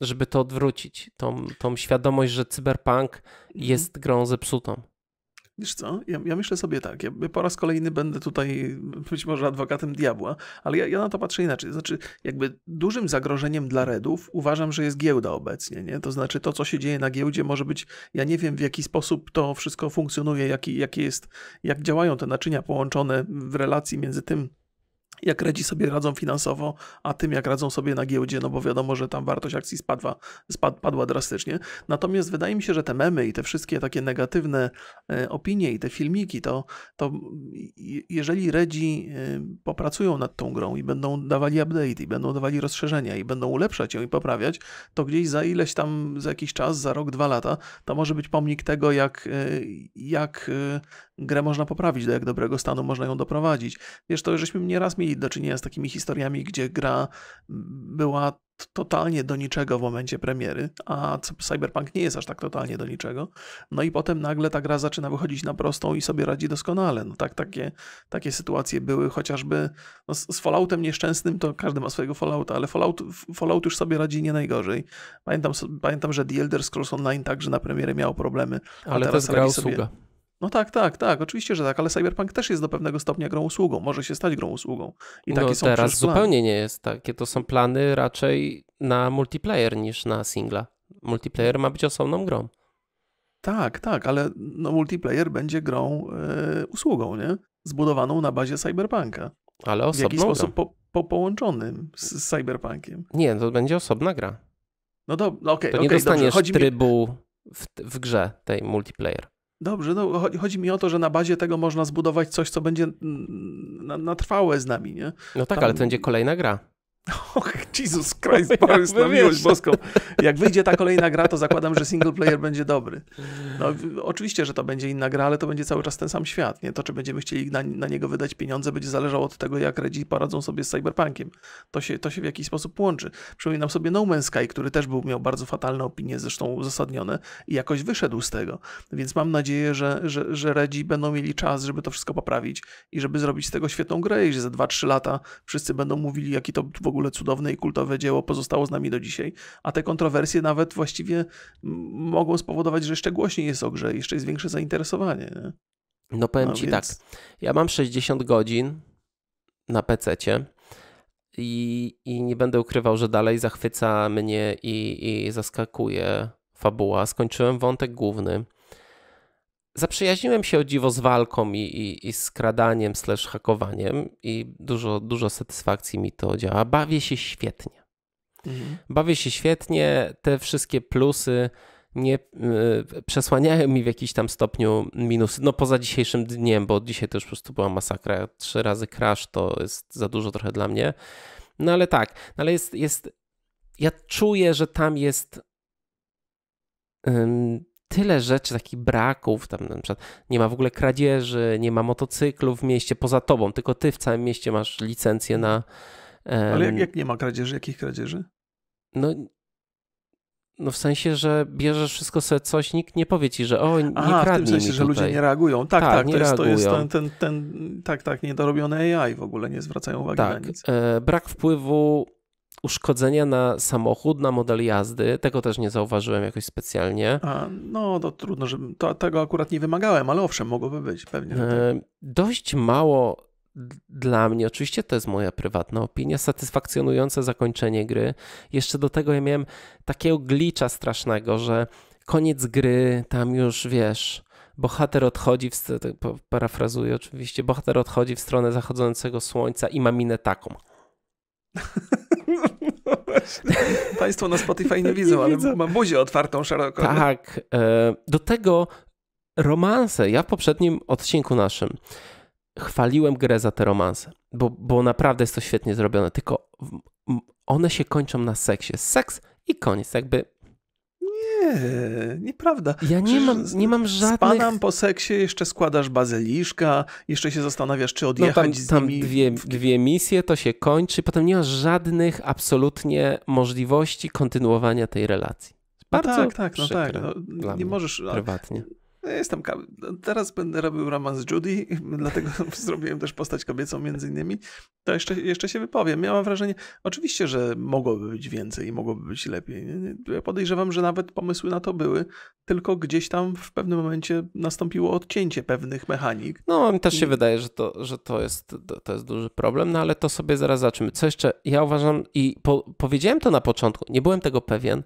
żeby to odwrócić, tą, tą świadomość, że cyberpunk mhm. jest grą zepsutą. Wiesz co, ja, ja, myślę sobie tak, ja po raz kolejny będę tutaj być może adwokatem diabła, ale ja, ja, na to patrzę inaczej. Znaczy, jakby dużym zagrożeniem dla Redów uważam, że jest giełda obecnie, nie? To znaczy to, co się dzieje na giełdzie może być, ja nie wiem w jaki sposób to wszystko funkcjonuje, jaki, jaki jest, jak działają te naczynia połączone w relacji między tym, jak Redzi sobie radzą finansowo, a tym jak radzą sobie na giełdzie, no bo wiadomo, że tam wartość akcji spadła, spad, drastycznie. Natomiast wydaje mi się, że te memy i te wszystkie takie negatywne e, opinie i te filmiki, to, to jeżeli Redzi e, popracują nad tą grą i będą dawali update, i będą dawali rozszerzenia, i będą ulepszać ją i poprawiać, to gdzieś za ileś tam, za jakiś czas, za rok, dwa lata, to może być pomnik tego, jak, e, jak grę można poprawić, do jak dobrego stanu można ją doprowadzić. Wiesz, to żeśmy nieraz mieli do czynienia z takimi historiami, gdzie gra była totalnie do niczego w momencie premiery, a Cyberpunk nie jest aż tak totalnie do niczego. No i potem nagle ta gra zaczyna wychodzić na prostą i sobie radzi doskonale. No tak, takie, takie sytuacje były chociażby no z, z Falloutem nieszczęsnym, to każdy ma swojego Fallouta, ale Fallout, Fallout już sobie radzi nie najgorzej. Pamiętam, pamiętam, że The Elder Scrolls Online także na premierę miał problemy. Ale teraz radzi sobie... Usługa. No tak, tak, tak, oczywiście, że tak, ale Cyberpunk też jest do pewnego stopnia grą usługą, może się stać grą usługą. I takie no, są teraz zupełnie nie jest takie, to są plany raczej na multiplayer niż na singla. Multiplayer ma być osobną grą. Tak, tak, ale no, multiplayer będzie grą y, usługą, nie? Zbudowaną na bazie Cyberpunka. Ale osobną W jakiś sposób po, po połączonym z, z, Cyberpunkiem. Nie, to będzie osobna gra. No, no dobrze, okej, okay, to, okay, nie dostaniesz dobrze. trybu mi... w, w grze tej multiplayer. Dobrze, no chodzi, chodzi, mi o to, że na bazie tego można zbudować coś, co będzie mm, na, na trwałe z nami, nie? No tak, Tam... ale to będzie kolejna gra. Okej. Jesus Christ, Paris na miłość wiesz. boską. Jak wyjdzie ta kolejna gra, to zakładam, że single player będzie dobry. No, oczywiście, że to będzie inna gra, ale to będzie cały czas ten sam świat. Nie? To, czy będziemy chcieli na, na niego wydać pieniądze, będzie zależało od tego, jak Redzi poradzą sobie z Cyberpunkiem. To się, to się w jakiś sposób łączy. Przypominam sobie No Man's Sky, który też był, miał bardzo fatalne opinie, zresztą uzasadnione, i jakoś wyszedł z tego. Więc mam nadzieję, że, że, że Redzi będą mieli czas, żeby to wszystko poprawić i żeby zrobić z tego świetną grę i że za 2-3 lata wszyscy będą mówili, jaki to w ogóle cudowny i kultowe dzieło pozostało z nami do dzisiaj, a te kontrowersje nawet właściwie mogą spowodować, że jeszcze głośniej jest o grze, jeszcze jest większe zainteresowanie. Nie? No powiem no, ci więc... tak, ja mam 60 godzin na PC-cie. I, I nie będę ukrywał, że dalej zachwyca mnie i, i zaskakuje fabuła. Skończyłem wątek główny zaprzyjaźniłem się o dziwo z walką i, i, i skradaniem slash hakowaniem i dużo, dużo satysfakcji mi to działa. Bawię się świetnie. Mhm. Bawię się świetnie, te wszystkie plusy nie e, przesłaniają mi w jakiś tam stopniu minusy. No poza dzisiejszym dniem, bo dzisiaj to już po prostu była masakra. Trzy razy crash to jest za dużo trochę dla mnie. No ale tak, no ale jest, jest ja czuję, że tam jest yy, tyle rzeczy, takich braków, tam na przykład nie ma w ogóle kradzieży, nie ma motocyklu w mieście poza tobą, tylko ty w całym mieście masz licencję na... Um... Ale jak, jak nie ma kradzieży? Jakich kradzieży? No no w sensie, że bierzesz wszystko sobie coś, nikt nie powie ci, że o, nie Aha, kradnij w tym sensie, że ludzie nie reagują. Tak, tak, tak to, jest, to jest, ten, ten, ten, tak, tak, niedorobione AI w ogóle, nie zwracają uwagi tak. na nic. E, brak wpływu uszkodzenia na samochód, na model jazdy. Tego też nie zauważyłem jakoś specjalnie. A, no to trudno, że tego akurat nie wymagałem, ale owszem, mogłoby być pewnie. Tak. E, dość mało dla mnie, oczywiście to jest moja prywatna opinia, satysfakcjonujące zakończenie gry. Jeszcze do tego ja miałem takiego glicza strasznego, że koniec gry, tam już wiesz, bohater odchodzi, w, tak parafrazuję oczywiście, bohater odchodzi w stronę zachodzącego słońca i ma minę taką. Państwo na Spotify nie widzą, nie ale widzę. mam buzię otwartą szeroko. Tak. E, do tego romanse. Ja w poprzednim odcinku naszym chwaliłem grę za te romanse, bo, bo naprawdę jest to świetnie zrobione, tylko one się kończą na seksie. Seks i koniec. Jakby nie, nieprawda. Ja nie mam, nie mam żadnych... Spanam po seksie, jeszcze składasz bazyliszka, jeszcze się zastanawiasz, czy odjechać no tam, z tam Dwie, dwie misje, to się kończy, potem nie ma żadnych absolutnie możliwości kontynuowania tej relacji. No Bardzo no tak, tak, no tak. No, nie możesz. Prywatnie. No ja jestem teraz będę robił romans z Judy, dlatego zrobiłem też postać kobiecą między innymi. To jeszcze, jeszcze się wypowiem. Ja mam wrażenie, oczywiście, że mogłoby być więcej i mogłoby być lepiej. Ja podejrzewam, że nawet pomysły na to były, tylko gdzieś tam w pewnym momencie nastąpiło odcięcie pewnych mechanik. No, mi też się I... wydaje, że, to, że to, jest, to jest duży problem, no ale to sobie zaraz zaczniemy. Co jeszcze? Ja uważam i po, powiedziałem to na początku, nie byłem tego pewien,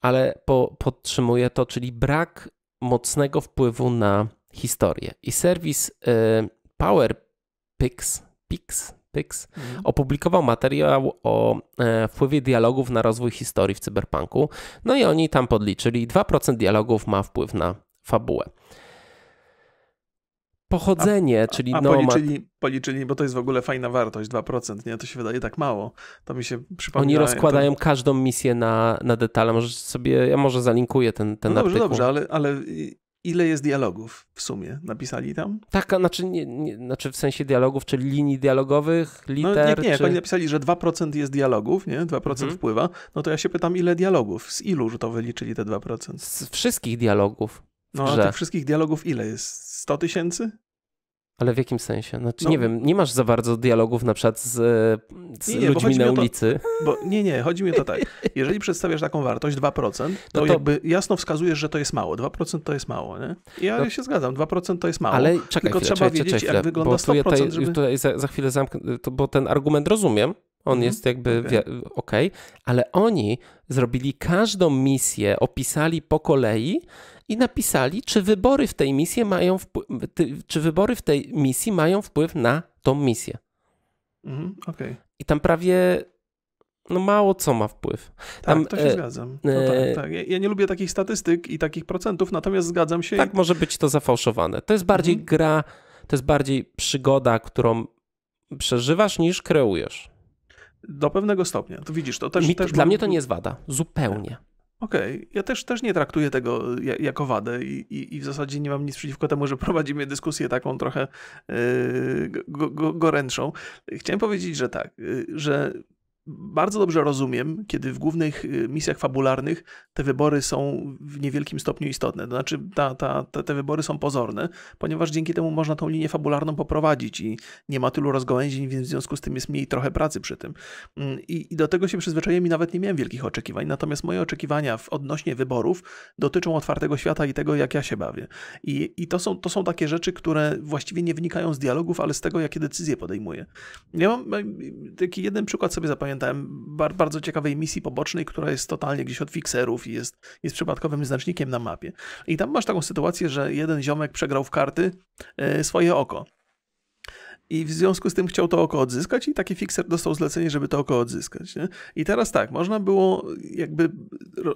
ale po, podtrzymuję to, czyli brak mocnego wpływu na historię. I serwis y, PowerPix Pix, Pix mhm. opublikował materiał o e, wpływie dialogów na rozwój historii w cyberpunku. No i oni tam podliczyli, 2% dialogów ma wpływ na fabułę pochodzenie, a, czyli a, a nomad. Policzyli, policzyli, bo to jest w ogóle fajna wartość, 2%, nie? To się wydaje tak mało. To mi się przypomina. Oni rozkładają to... każdą misję na, na detale. Może sobie, ja może zalinkuję ten, ten no dobrze, artykuł. Dobrze, ale, ale ile jest dialogów w sumie? Napisali tam? Tak, a znaczy, nie, nie, znaczy w sensie dialogów, czyli linii dialogowych, no liter? No, nie, nie, czy... oni napisali, że 2% jest dialogów, nie? 2% mhm. wpływa. No to ja się pytam, ile dialogów? Z ilu to wyliczyli te 2%? Z wszystkich dialogów. No, a tych wszystkich dialogów ile jest? 100 tysięcy? Ale w jakim sensie? Znaczy, no, nie wiem, nie masz za bardzo dialogów na przykład z, z nie, nie, ludźmi na ulicy. To, bo, nie, nie, chodzi mi o to tak. Jeżeli przedstawiasz taką wartość 2%, no to, no to jakby jasno wskazujesz, że to jest mało. 2% to jest mało, nie? Ja no, się zgadzam, 2% to jest mało. Ale czekaj Tylko chwilę, trzeba czekaj, wiedzieć, czekaj, jak chwilę, wygląda bo 100%, tutaj, żeby... tutaj za, za chwilę zamknę, to, bo ten argument rozumiem, on mhm. jest jakby okej, okay. okay, ale oni zrobili każdą misję, opisali po kolei, i napisali, czy wybory w tej misji mają wpływ, czy wybory w tej misji mają wpływ na tą misję. Mhm, okay. I tam prawie no mało co ma wpływ. Tak, tam, tak, to się e, zgadzam. No tak, e, tak. Ja, ja, nie lubię takich statystyk i takich procentów, natomiast zgadzam się. Tak i... może być to zafałszowane. To jest bardziej mhm. gra, to jest bardziej przygoda, którą przeżywasz niż kreujesz. Do pewnego stopnia. To widzisz, to też, Mi, też Dla mnie to nie jest wada. Zupełnie. Okej, okay. ja też, też nie traktuję tego jako wadę i, i, i, w zasadzie nie mam nic przeciwko temu, że prowadzimy dyskusję taką trochę yy, go, go, gorętszą. Chciałem powiedzieć, że tak, yy, że bardzo dobrze rozumiem, kiedy w głównych y, misjach fabularnych te wybory są w niewielkim stopniu istotne. To znaczy, ta, ta, ta, te wybory są pozorne, ponieważ dzięki temu można tą linię fabularną poprowadzić i nie ma tylu rozgałęzień, więc w związku z tym jest mniej trochę pracy przy tym. Mm, I, i do tego się przyzwyczaiłem i nawet nie miałem wielkich oczekiwań. Natomiast moje oczekiwania w, odnośnie wyborów dotyczą otwartego świata i tego, jak ja się bawię. I, i to, są, to są takie rzeczy, które właściwie nie wynikają z dialogów, ale z tego, jakie decyzje podejmuję. Ja mam taki jeden przykład sobie zapamiętam pamiętałem, bar, bardzo ciekawej misji pobocznej, która jest totalnie gdzieś od fikserów i jest, jest przypadkowym znacznikiem na mapie. I tam masz taką sytuację, że jeden ziomek przegrał w karty e, swoje oko. I w związku z tym chciał to oko odzyskać i taki fixer dostał zlecenie, żeby to oko odzyskać. Nie? I teraz tak, można było jakby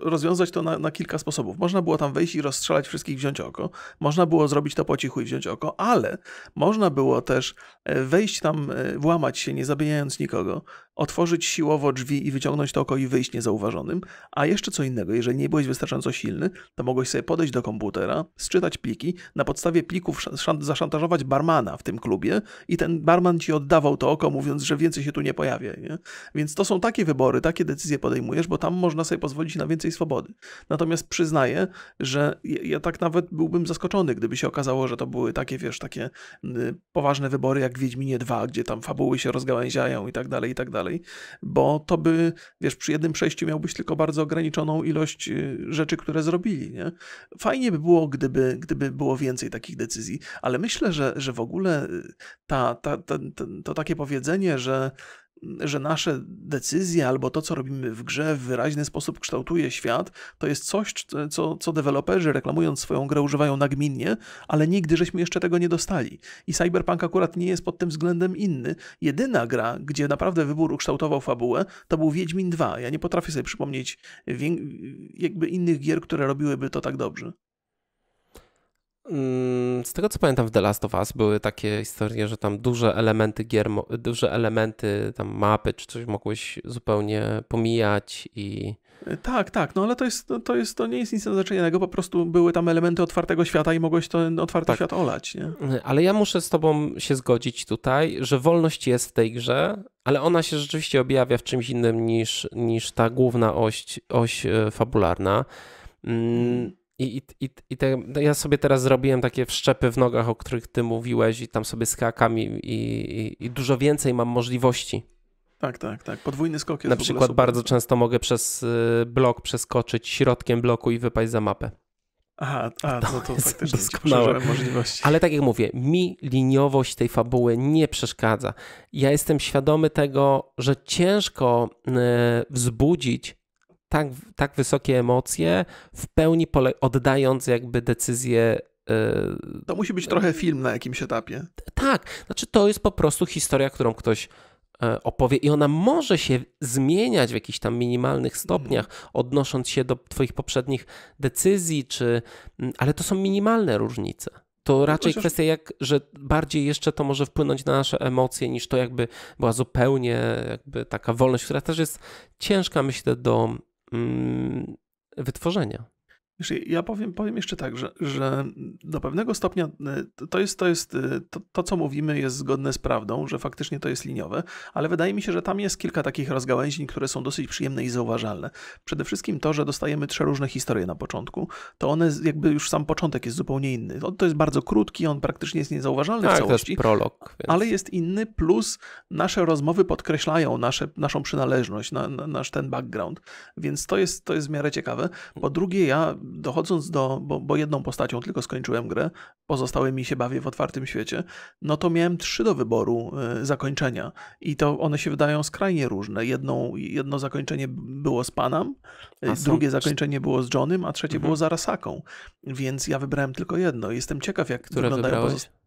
rozwiązać to na, na, kilka sposobów. Można było tam wejść i rozstrzelać wszystkich, wziąć oko. Można było zrobić to po cichu i wziąć oko, ale można było też e, wejść tam, e, włamać się, nie zabijając nikogo, otworzyć siłowo drzwi i wyciągnąć to oko i wyjść niezauważonym, a jeszcze co innego, jeżeli nie byłeś wystarczająco silny, to mogłeś sobie podejść do komputera, sczytać pliki, na podstawie plików zaszantażować barmana w tym klubie i ten barman ci oddawał to oko, mówiąc, że więcej się tu nie pojawia. Nie? Więc to są takie wybory, takie decyzje podejmujesz, bo tam można sobie pozwolić na więcej swobody. Natomiast przyznaję, że ja tak nawet byłbym zaskoczony, gdyby się okazało, że to były takie, wiesz, takie y, poważne wybory jak Wiedźminie 2, gdzie tam fabuły się rozgałęziają i tak dalej, i tak dalej dalej, bo to by, wiesz, przy jednym przejściu miałbyś tylko bardzo ograniczoną ilość y, rzeczy, które zrobili, nie? Fajnie by było, gdyby, gdyby było więcej takich decyzji, ale myślę, że, że w ogóle y, ta, ta, ta, to takie powiedzenie, że że nasze decyzje albo to, co robimy w grze w wyraźny sposób kształtuje świat, to jest coś, co, co deweloperzy reklamując swoją grę używają nagminnie, ale nigdy żeśmy jeszcze tego nie dostali. I Cyberpunk akurat nie jest pod tym względem inny. Jedyna gra, gdzie naprawdę wybór ukształtował fabułę, to był Wiedźmin 2. Ja nie potrafię sobie przypomnieć jakby innych gier, które robiłyby to tak dobrze. Mm, z tego co pamiętam w The Last of Us były takie historie, że tam duże elementy gier, duże elementy tam mapy czy coś mogłeś zupełnie pomijać i... Tak, tak, no ale to jest, to, jest, to nie jest nic nadzwyczajnego, po prostu były tam elementy otwartego świata i mogłeś ten otwarty tak. świat olać, nie? Mm, ale ja muszę z tobą się zgodzić tutaj, że wolność jest w tej grze, ale ona się rzeczywiście objawia w czymś innym niż, niż ta główna oś, oś e, fabularna. Mm, mm. I, i, i te, no ja sobie teraz zrobiłem takie wszczepy w nogach, o których ty mówiłeś, i tam sobie skakam i, i, i dużo więcej mam możliwości. Tak, tak, tak. Podwójny skok jest Na przykład bardzo często mogę przez y, blok przeskoczyć środkiem bloku i wypaść za mapę. Aha, a, to, no to jest faktycznie doskonałe możliwości. Ale tak jak mówię, mi liniowość tej fabuły nie przeszkadza. Ja jestem świadomy tego, że ciężko y, wzbudzić tak, tak wysokie emocje, w pełni pole- oddając jakby decyzję e, to musi być trochę film na jakimś etapie. Tak, znaczy to jest po prostu historia, którą ktoś e, opowie i ona może się zmieniać w jakichś tam minimalnych mhm. stopniach, odnosząc się do twoich poprzednich decyzji, czy... ale to są minimalne różnice. To no, raczej Chociaż... kwestia, jak, że bardziej jeszcze to może wpłynąć na nasze emocje, niż to jakby była zupełnie jakby taka wolność, która też jest ciężka, myślę, do Mm, wytworzenia. Ja powiem, powiem jeszcze tak, że, że do pewnego stopnia e, to jest, to, jest e, to, to, co mówimy, jest zgodne z prawdą, że faktycznie to jest liniowe, ale wydaje mi się, że tam jest kilka takich rozgałęzień, które są dosyć przyjemne i zauważalne. Przede wszystkim to, że dostajemy trzy różne historie na początku, to one jakby już sam początek jest zupełnie inny. On to jest bardzo krótki, on praktycznie jest niezauważalny tak, w całości. To jest prolog. Więc... Ale jest inny, plus nasze rozmowy podkreślają nasze, naszą przynależność, na, na, nasz ten background, więc to jest, to jest w miarę ciekawe. Po drugie, ja dochodząc do, bo, bo, jedną postacią tylko skończyłem grę, mi się bawię w otwartym świecie, no to miałem trzy do wyboru y, zakończenia i to one się wydają skrajnie różne. Jedną, jedno zakończenie było z Panem, y, drugie zakończenie było z Johnem, a trzecie mhm. było z Arasaką. Więc ja wybrałem tylko jedno. Jestem ciekaw, jak Które wyglądają pozostałe.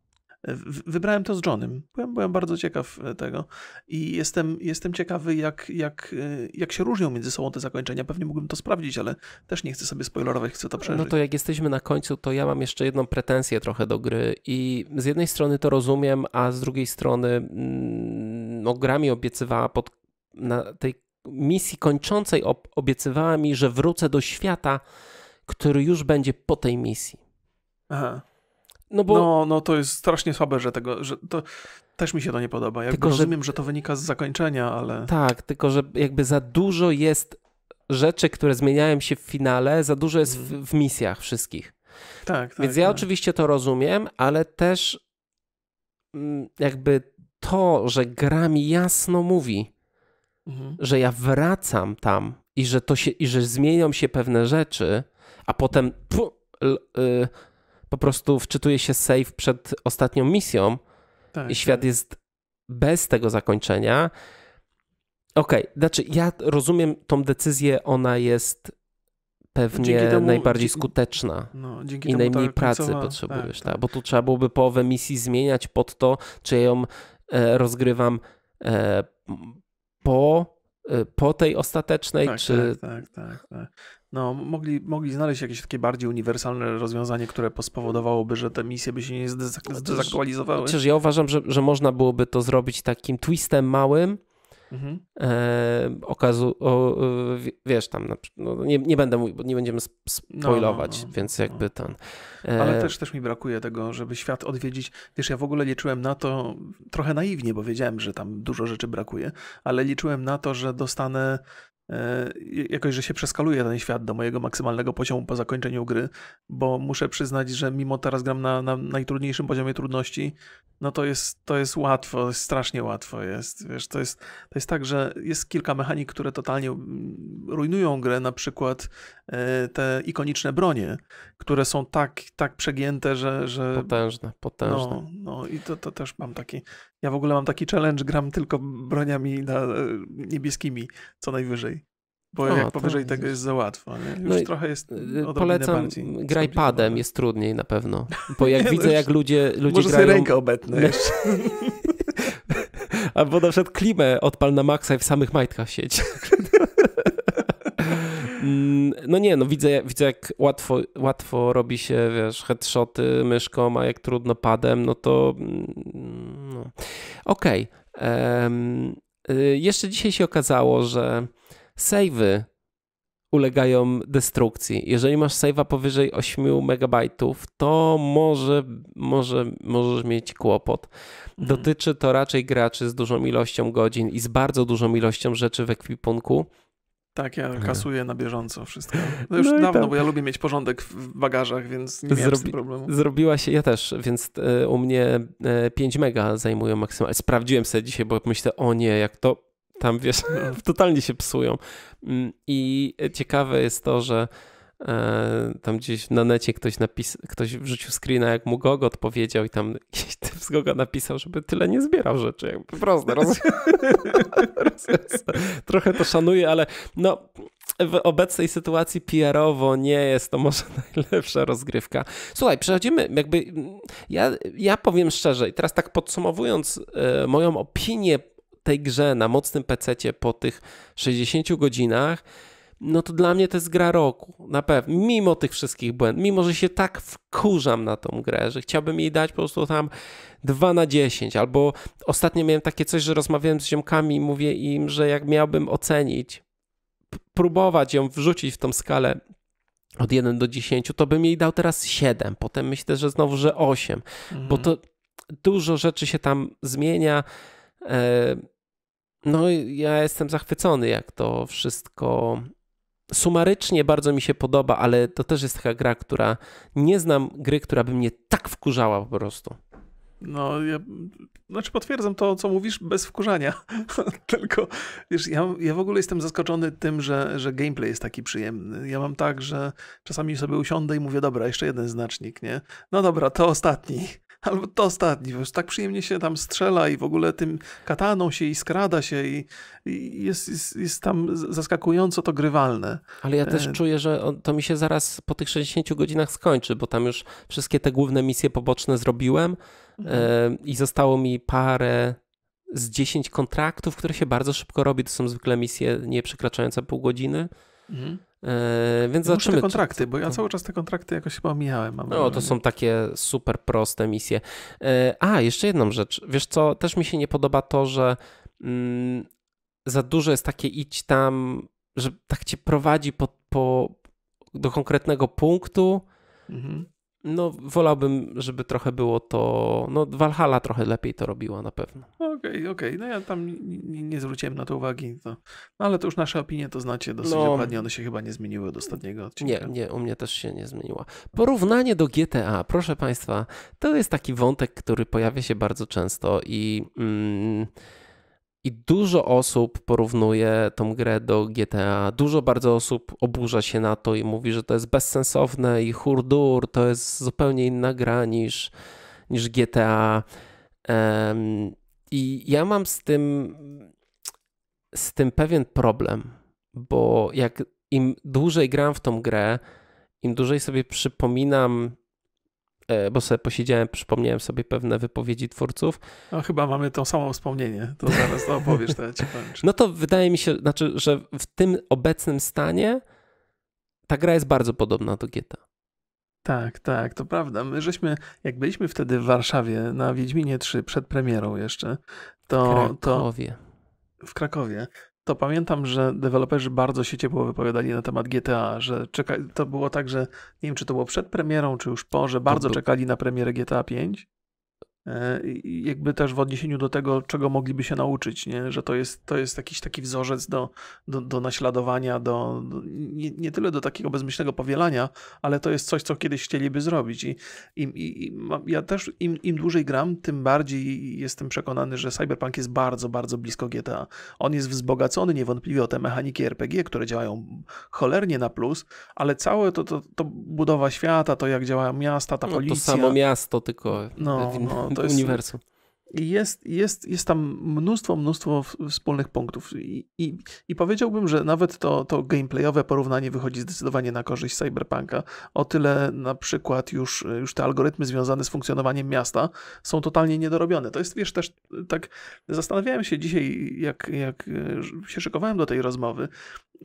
Wybrałem to z Johnem. Byłem, byłem bardzo ciekaw e, tego i jestem, jestem ciekawy, jak, jak, e, jak się różnią między sobą te zakończenia. Pewnie mógłbym to sprawdzić, ale też nie chcę sobie spoilerować, chcę to no przeżyć. No to jak jesteśmy na końcu, to ja mam jeszcze jedną pretensję trochę do gry i z jednej strony to rozumiem, a z drugiej strony mm, no, gra mi obiecywała pod, na tej misji kończącej ob, obiecywała mi, że wrócę do świata, który już będzie po tej misji. Aha. No, bo... no, no to jest strasznie słabe, że tego, że to też mi się to nie podoba. Ja tylko, rozumiem, że... że to wynika z zakończenia, ale... Tak, tylko że jakby za dużo jest rzeczy, które zmieniają się w finale, za dużo jest w, mhm. w misjach wszystkich. Tak, tak Więc ja tak. oczywiście to rozumiem, ale też mm, jakby to, że gra mi jasno mówi, mhm. że ja wracam tam i że, to się, i że zmienią się pewne rzeczy, a potem pff, l, y, po prostu wczytuje się save przed ostatnią misją tak, i świat tak. jest bez tego zakończenia. Okej, okay, znaczy ja rozumiem tą decyzję, ona jest pewnie temu, najbardziej skuteczna no, i najmniej tak, pracy końcowa, potrzebujesz, tak, tak, tak, bo tu trzeba byłoby połowę misji zmieniać pod to, czy ją e, rozgrywam e, po Y, po tej ostatecznej, tak, czy... Tak, tak, tak, tak. No, mogli, mogli znaleźć jakieś takie bardziej uniwersalne rozwiązanie, które spowodowałoby, że te misje by się nie no, zdezaktualizowały. Przecież ja uważam, że, że można byłoby to zrobić takim twistem małym, Mhm. E, okazu, o, e, wiesz, tam no, nie, nie będę mówił, bo nie będziemy no, no, spoilować, no, no, no, więc jakby ten. E... Ale też, też mi brakuje tego, żeby świat odwiedzić. Wiesz, ja w ogóle liczyłem na to trochę naiwnie, bo wiedziałem, że tam dużo rzeczy brakuje, ale liczyłem na to, że dostanę E, jakoś, że się przeskaluje ten świat do mojego maksymalnego poziomu po zakończeniu gry, bo muszę przyznać, że mimo teraz gram na, na najtrudniejszym poziomie trudności, no to jest, to jest łatwo, strasznie łatwo jest. Wiesz, to jest, to jest tak, że jest kilka mechanik, które totalnie mm, rujnują grę, na przykład e, te ikoniczne bronie, które są tak, tak przegięte, że... że potężne, potężne. No, no i to, to też mam taki, ja w ogóle mam taki challenge, gram tylko broniami na, e, niebieskimi co najwyżej. Bo o, jak powyżej tego jest za łatwo. Nie? Już no trochę jest e, Polecam, graj padem, jest trudniej na pewno. Bo jak no widzę, jak ludzie, ludzie może grają... Może rękę obetnę jeszcze. Albo na przykład klimę odpal na maksa i w samych majtkach sieć. Mm, no nie, no widzę, widzę jak łatwo, łatwo robi się, wiesz, headshoty myszką, a jak trudno padem, no to mm, no. okej. Okay. jeszcze dzisiaj się okazało, że savey ulegają destrukcji. Jeżeli masz save'a powyżej 8 MB, to może, może możesz mieć kłopot. Mhm. Dotyczy to raczej graczy z dużą ilością godzin i z bardzo dużą ilością rzeczy w ekwipunku, tak, ja kasuję na bieżąco wszystko. To no już no dawno, tak. bo ja tak. lubię mieć porządek w bagażach, więc nie miałem Zrobi problemu. Zrobiła się, ja też, więc e, u mnie 5 e, mega zajmują maksymalnie. Sprawdziłem sobie dzisiaj, bo myślę, o nie, jak to tam, wiesz, no. totalnie się psują. Mm, I ciekawe jest to, że E, tam gdzieś na necie ktoś, napisał, ktoś wrzucił screena, jak mu Gogot powiedział i tam jakiś typ z Goga napisał, żeby tyle nie zbierał rzeczy. Jakby proste. Roz... Trochę to szanuję, ale no w obecnej sytuacji PR-owo nie jest to może najlepsza rozgrywka. Słuchaj, przechodzimy jakby, ja, ja powiem szczerze i teraz tak podsumowując y, moją opinię tej grze na mocnym pececie po tych 60 godzinach, no to dla mnie to jest gra roku, na pewno. Mimo tych wszystkich błędów, mimo że się tak wkurzam na tą grę, że chciałbym jej dać po prostu tam 2 na 10, albo ostatnio miałem takie coś, że rozmawiałem z ziomkami i mówię im, że jak miałbym ocenić, próbować ją wrzucić w tą skalę od 1 do 10, to bym jej dał teraz 7, potem myślę, że znowu, że 8, mhm. bo to dużo rzeczy się tam zmienia. E, no, ja jestem zachwycony, jak to wszystko sumarycznie bardzo mi się podoba, ale to też jest taka gra, która nie znam gry, która by mnie tak wkurzała po prostu. No, ja, znaczy potwierdzam to, co mówisz, bez wkurzania. Tylko, wiesz, ja, ja w ogóle jestem zaskoczony tym, że, że gameplay jest taki przyjemny. Ja mam tak, że czasami sobie usiądę i mówię, dobra, jeszcze jeden znacznik, nie? No dobra, to ostatni albo to ostatni, bo już tak przyjemnie się tam strzela i w ogóle tym kataną się i skrada się i, i jest, jest, jest, tam zaskakująco to grywalne. Ale ja też e... czuję, że to mi się zaraz po tych 60 godzinach skończy, bo tam już wszystkie te główne misje poboczne zrobiłem mhm. E, i zostało mi parę z 10 kontraktów, które się bardzo szybko robi. To są zwykle misje nie przekraczające pół godziny. Mhm. Yy, więc zobaczymy. Te kontrakty, bo ja no. cały czas te kontrakty jakoś chyba mijałem. Mam no, to są takie super proste misje. E, a, jeszcze jedną rzecz. Wiesz co, też mi się nie podoba to, że mm, za dużo jest takie idź tam, że tak cię prowadzi po, po do konkretnego punktu. Mhm. No, wolałbym, żeby trochę było to. No, Valhalla trochę lepiej to robiła na pewno. Okej, okay, okej. Okay. No ja tam nie, nie, zwróciłem na to uwagi. No. no. ale to już nasze opinie to znacie dosyć no, dokładnie. One się chyba nie zmieniły od ostatniego odcinka. Nie, nie, u mnie też się nie zmieniła. Porównanie do GTA, proszę Państwa, to jest taki wątek, który pojawia się bardzo często i. Mm, i dużo osób porównuje tą grę do GTA. Dużo bardzo osób oburza się na to i mówi, że to jest bezsensowne i hurdur, to jest zupełnie inna gra niż, niż GTA. Um, I ja mam z tym, z tym pewien problem, bo jak im dłużej gram w tą grę, im dłużej sobie przypominam E, bo sobie posiedziałem, przypomniałem sobie pewne wypowiedzi twórców. No chyba mamy to samo wspomnienie, to zaraz to opowiesz, to ja ci powiem. No to wydaje mi się, znaczy, że w tym obecnym stanie ta gra jest bardzo podobna do Gieta. Tak, tak, to prawda. My żeśmy, jak byliśmy wtedy w Warszawie na Wiedźminie 3 przed premierą jeszcze, to... Krakowie. to w Krakowie, to pamiętam, że deweloperzy bardzo się ciepło wypowiadali na temat GTA, że czeka... to było tak, że nie wiem, czy to było przed premierą, czy już po, że bardzo to, to... czekali na premierę GTA 5. E, jakby też w odniesieniu do tego, czego mogliby się nauczyć, nie? że to jest, to jest jakiś taki wzorzec do, do, do naśladowania, do, do nie, nie, tyle do takiego bezmyślnego powielania, ale to jest coś, co kiedyś chcieliby zrobić. I, i, i ja też im, im dłużej gram, tym bardziej jestem przekonany, że Cyberpunk jest bardzo, bardzo blisko GTA. On jest wzbogacony niewątpliwie o te mechaniki RPG, które działają cholernie na plus, ale całe to, to, to budowa świata, to jak działają miasta, ta policja. No, to samo miasto, tylko no, no to jest uniwersum jest, jest, jest tam mnóstwo, mnóstwo wspólnych punktów i, i, i powiedziałbym, że nawet to, to gameplayowe porównanie wychodzi zdecydowanie na korzyść Cyberpunka. O tyle na przykład już, już te algorytmy związane z funkcjonowaniem miasta są totalnie niedorobione. To jest, wiesz, też tak zastanawiałem się dzisiaj, jak, jak e, się szykowałem do tej rozmowy,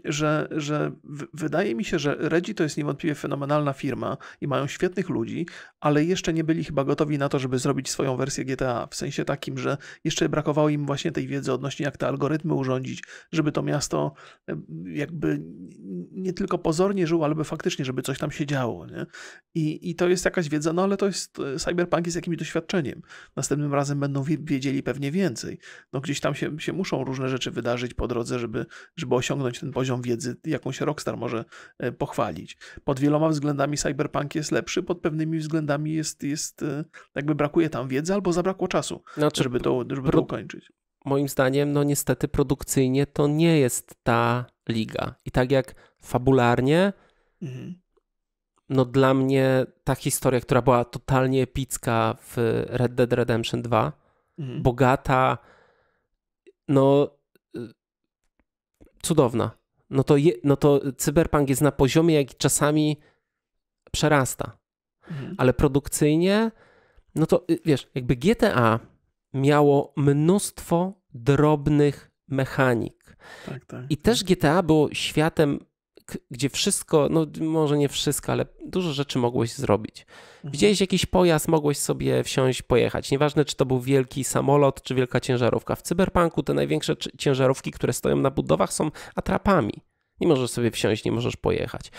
że, że wydaje mi się, że Regi to jest niewątpliwie fenomenalna firma i mają świetnych ludzi, ale jeszcze nie byli chyba gotowi na to, żeby zrobić swoją wersję GTA. W sensie sensie takim, że jeszcze brakowało im właśnie tej wiedzy odnośnie jak te algorytmy urządzić, żeby to miasto jakby nie tylko pozornie żyło, ale by faktycznie, żeby coś tam się działo. Nie? I, I to jest jakaś wiedza, no ale to jest e, cyberpunk jest jakimś doświadczeniem. Następnym razem będą wiedzieli pewnie więcej. No gdzieś tam się, się muszą różne rzeczy wydarzyć po drodze, żeby, żeby osiągnąć ten poziom wiedzy, jaką się Rockstar może e, pochwalić. Pod wieloma względami cyberpunk jest lepszy, pod pewnymi względami jest, jest e, jakby brakuje tam wiedzy albo zabrakło czasu znaczy, żeby, to, żeby to ukończyć. Moim zdaniem, no niestety produkcyjnie to nie jest ta liga. I tak jak fabularnie, mhm. no dla mnie ta historia, która była totalnie epicka w Red Dead Redemption 2, mhm. bogata, no y, cudowna. No to, je, no to cyberpunk jest na poziomie, jak czasami przerasta. Mhm. Ale produkcyjnie, no to y, wiesz, jakby GTA miało mnóstwo drobnych mechanik. Tak, tak. I też GTA było światem, gdzie wszystko, no może nie wszystko, ale dużo rzeczy mogłeś zrobić. Mhm. Widziałeś jakiś pojazd, mogłeś sobie wsiąść, pojechać. Nieważne, czy to był wielki samolot, czy wielka ciężarówka. W cyberpunku te największe ciężarówki, które stoją na budowach, są atrapami nie możesz sobie wsiąść, nie możesz pojechać.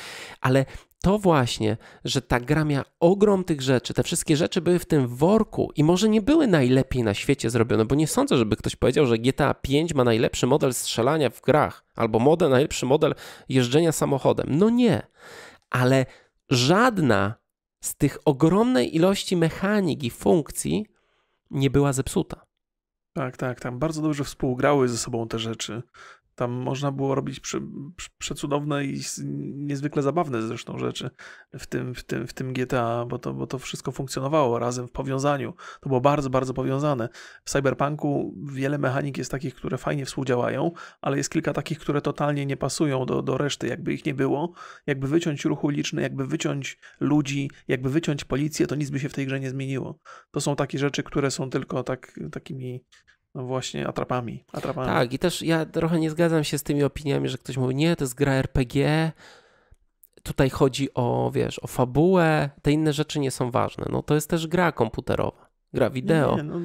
Ale to właśnie, że ta gra miała ogrom tych rzeczy, te wszystkie rzeczy były w tym worku i może nie były najlepiej na świecie zrobione, bo nie sądzę, żeby ktoś powiedział, że GTA 5 ma najlepszy model strzelania w grach albo model, najlepszy model jeżdżenia samochodem. No nie, ale żadna z tych ogromnej ilości mechanik i funkcji nie była zepsuta. Tak, tak, tam bardzo dobrze współgrały ze sobą te rzeczy. Tam można było robić przecudowne i niezwykle zabawne zresztą rzeczy w tym, w tym, w tym GTA, bo to, bo to wszystko funkcjonowało razem w powiązaniu. To było bardzo, bardzo powiązane. W Cyberpunku wiele mechanik jest takich, które fajnie współdziałają, ale jest kilka takich, które totalnie nie pasują do, do reszty, jakby ich nie było. Jakby wyciąć ruch uliczny, jakby wyciąć ludzi, jakby wyciąć policję, to nic by się w tej grze nie zmieniło. To są takie rzeczy, które są tylko tak, takimi no właśnie atrapami, atrapami. Tak, i też ja trochę nie zgadzam się z tymi opiniami, że ktoś mówi, nie, to jest gra RPG, tutaj chodzi o, wiesz, o fabułę, te inne rzeczy nie są ważne. No to jest też gra komputerowa, gra wideo. Nie, nie, no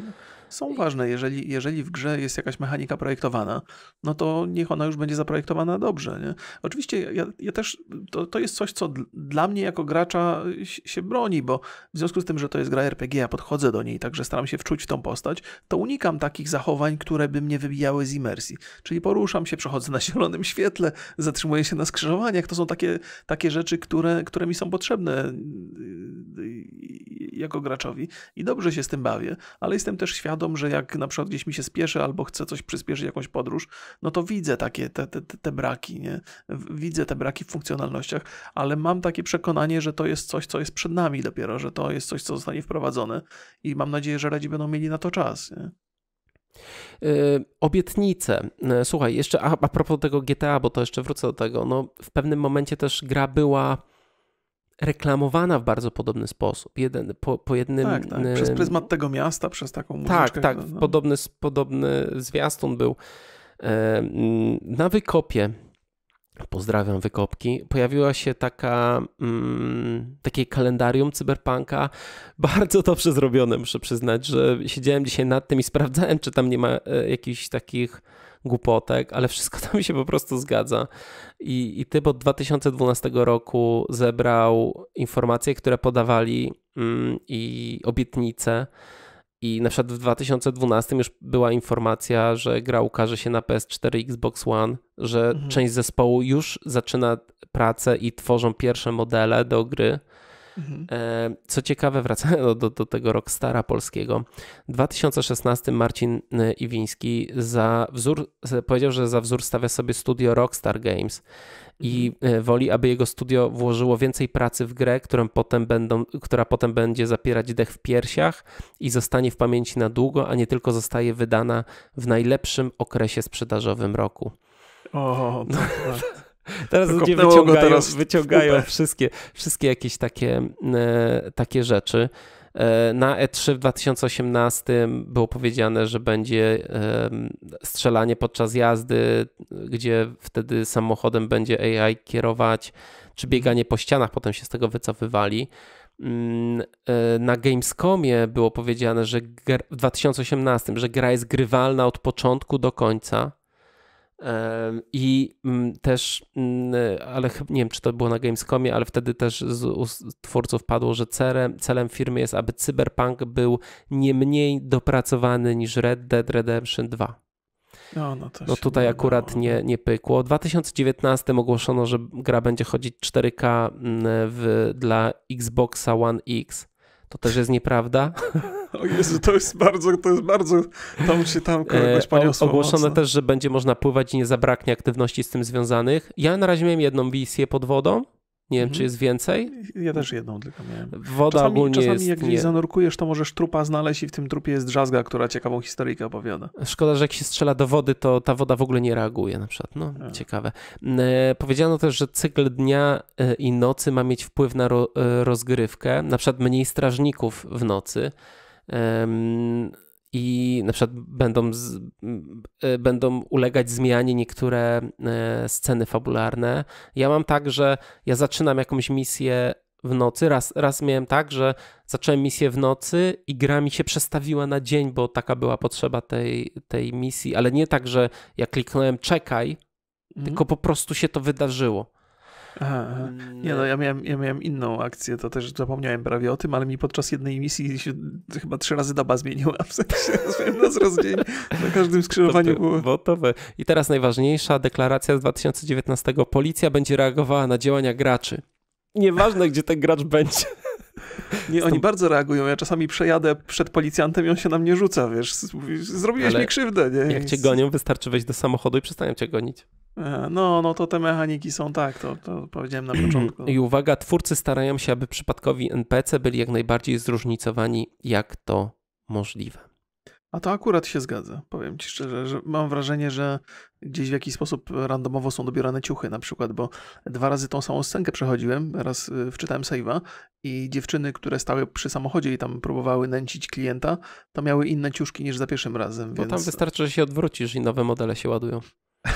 są ważne. Jeżeli, jeżeli w grze jest jakaś mechanika projektowana, no to niech ona już będzie zaprojektowana dobrze. Nie? Oczywiście ja, ja też, to, to jest coś, co dla mnie jako gracza y, się broni, bo w związku z tym, że to jest gra RPG, ja podchodzę do niej, także staram się wczuć w tą postać, to unikam takich zachowań, które by mnie wybijały z imersji. Czyli poruszam się, przechodzę na zielonym świetle, zatrzymuję się na skrzyżowaniach. To są takie, takie rzeczy, które, które mi są potrzebne y, y, jako graczowi i dobrze się z tym bawię, ale jestem też świadom, świadom, że jak na przykład gdzieś mi się spieszę albo chcę coś przyspieszyć, jakąś podróż, no to widzę takie te, te, te braki, nie? widzę te braki w funkcjonalnościach, ale mam takie przekonanie, że to jest coś, co jest przed nami dopiero, że to jest coś, co zostanie wprowadzone i mam nadzieję, że radzi będą mieli na to czas. Nie? Y, obietnice. Y, słuchaj, jeszcze a, a propos tego GTA, bo to jeszcze wrócę do tego. No, w pewnym momencie też gra była reklamowana w bardzo podobny sposób. Jeden, po, po jednym... Tak, tak. Przez pryzmat tego miasta, przez taką muzyczkę. Tak, tak. No, no. Podobny, podobny zwiastun był na wykopie pozdrawiam wykopki, pojawiła się taka, mm, takie kalendarium cyberpunka, bardzo dobrze zrobione, muszę przyznać, że siedziałem dzisiaj nad tym i sprawdzałem, czy tam nie ma e, jakichś takich głupotek, ale wszystko to mi się po prostu zgadza. I, i typ od 2012 roku zebrał informacje, które podawali mm, i obietnice, i na przykład w 2012 już była informacja, że gra ukaże się na PS4 Xbox One, że mhm. część zespołu już zaczyna pracę i tworzą pierwsze modele do gry. Mhm. E, co ciekawe, wracając do, do, tego rockstara polskiego, w 2016 Marcin e, Iwiński za wzór, powiedział, że za wzór stawia sobie studio Rockstar Games i mhm. e, woli, aby jego studio włożyło więcej pracy w grę, którą potem będą, która potem będzie zapierać dech w piersiach i zostanie w pamięci na długo, a nie tylko zostaje wydana w najlepszym okresie sprzedażowym roku. O, tak, Teraz ludzie wyciągają, teraz wyciągają wszystkie, wszystkie jakieś takie, e, takie rzeczy. E, na E3 w 2018 było powiedziane, że będzie e, strzelanie podczas jazdy, gdzie wtedy samochodem będzie AI kierować, czy mhm. bieganie po ścianach, potem się z tego wycofywali. Mm, na Gamescomie było powiedziane, że w 2018, że gra jest grywalna od początku do końca. I mm, też, mm, ale nie wiem, czy to było na Gamescomie, ale wtedy też z twórców padło, że celem, celem firmy jest, aby Cyberpunk był nie mniej dopracowany niż Red Dead Redemption 2. No, no, no tutaj nie akurat nie, no. nie pykło. W 2019 ogłoszono, że gra będzie chodzić 4K mm, w, dla Xboxa One X. To też jest nieprawda. O Jezu, to jest bardzo, to jest bardzo, tam się tam e, kogoś poniosło. E, ogłoszono mocno. też, że będzie można pływać i nie zabraknie aktywności z tym związanych. Ja na razie miałem jedną misję pod wodą, nie wiem, mhm. czy jest więcej. Ja też jedną tylko miałem. Woda czasami, ogólnie czasami jest... jak nie... zanurkujesz, to możesz trupa znaleźć i w tym trupie jest drzazga, która ciekawą historyjkę opowiada. Szkoda, że jak się strzela do wody, to ta woda w ogóle nie reaguje na przykład. No, tak. ciekawe. E, powiedziano też, że cykl dnia e, i nocy ma mieć wpływ na e, rozgrywkę. Na przykład mniej strażników w nocy i na przykład będą, z, e, będą ulegać zmianie niektóre e, sceny fabularne. Ja mam tak, że ja zaczynam jakąś misję w nocy. Raz, raz miałem tak, że zacząłem misję w nocy i gra mi się przestawiła na dzień, bo taka była potrzeba tej, tej misji, ale nie tak, że ja kliknąłem czekaj, mhm. tylko po prostu się to wydarzyło. Aha, aha. Mm, Nie no, e- ja miałem, ja miałem inną akcję, to też zapomniałem prawie o tym, ale mi podczas jednej misji się chyba trzy razy daba zmieniła, w sensie na zrozumienie na każdym skrzyżowaniu było. Gotowe. I teraz najważniejsza deklaracja z 2019. Policja będzie reagowała na działania graczy. Nieważne, gdzie ten gracz będzie. Nie, oni bardzo reagują. Ja czasami przejadę przed policjantem i on się na mnie rzuca, wiesz, zrobiłeś Ale mi krzywdę. Nie? Jak cię gonią, wystarczy wejść do samochodu i przestają cię gonić. E, no, no to te mechaniki są tak, to, to powiedziałem na początku. I uwaga, twórcy starają się, aby przypadkowi NPC byli jak najbardziej zróżnicowani, jak to możliwe. A to akurat się zgadza. Powiem ci szczerze, że mam wrażenie, że gdzieś w jakiś sposób randomowo są dobierane ciuchy na przykład, bo dwa razy tą samą scenkę przechodziłem, raz y, wczytałem save'a i dziewczyny, które stały przy samochodzie i tam próbowały nęcić klienta, to miały inne ciuszki niż za pierwszym razem. Bo więc... tam wystarczy, że się odwrócisz i nowe modele się ładują.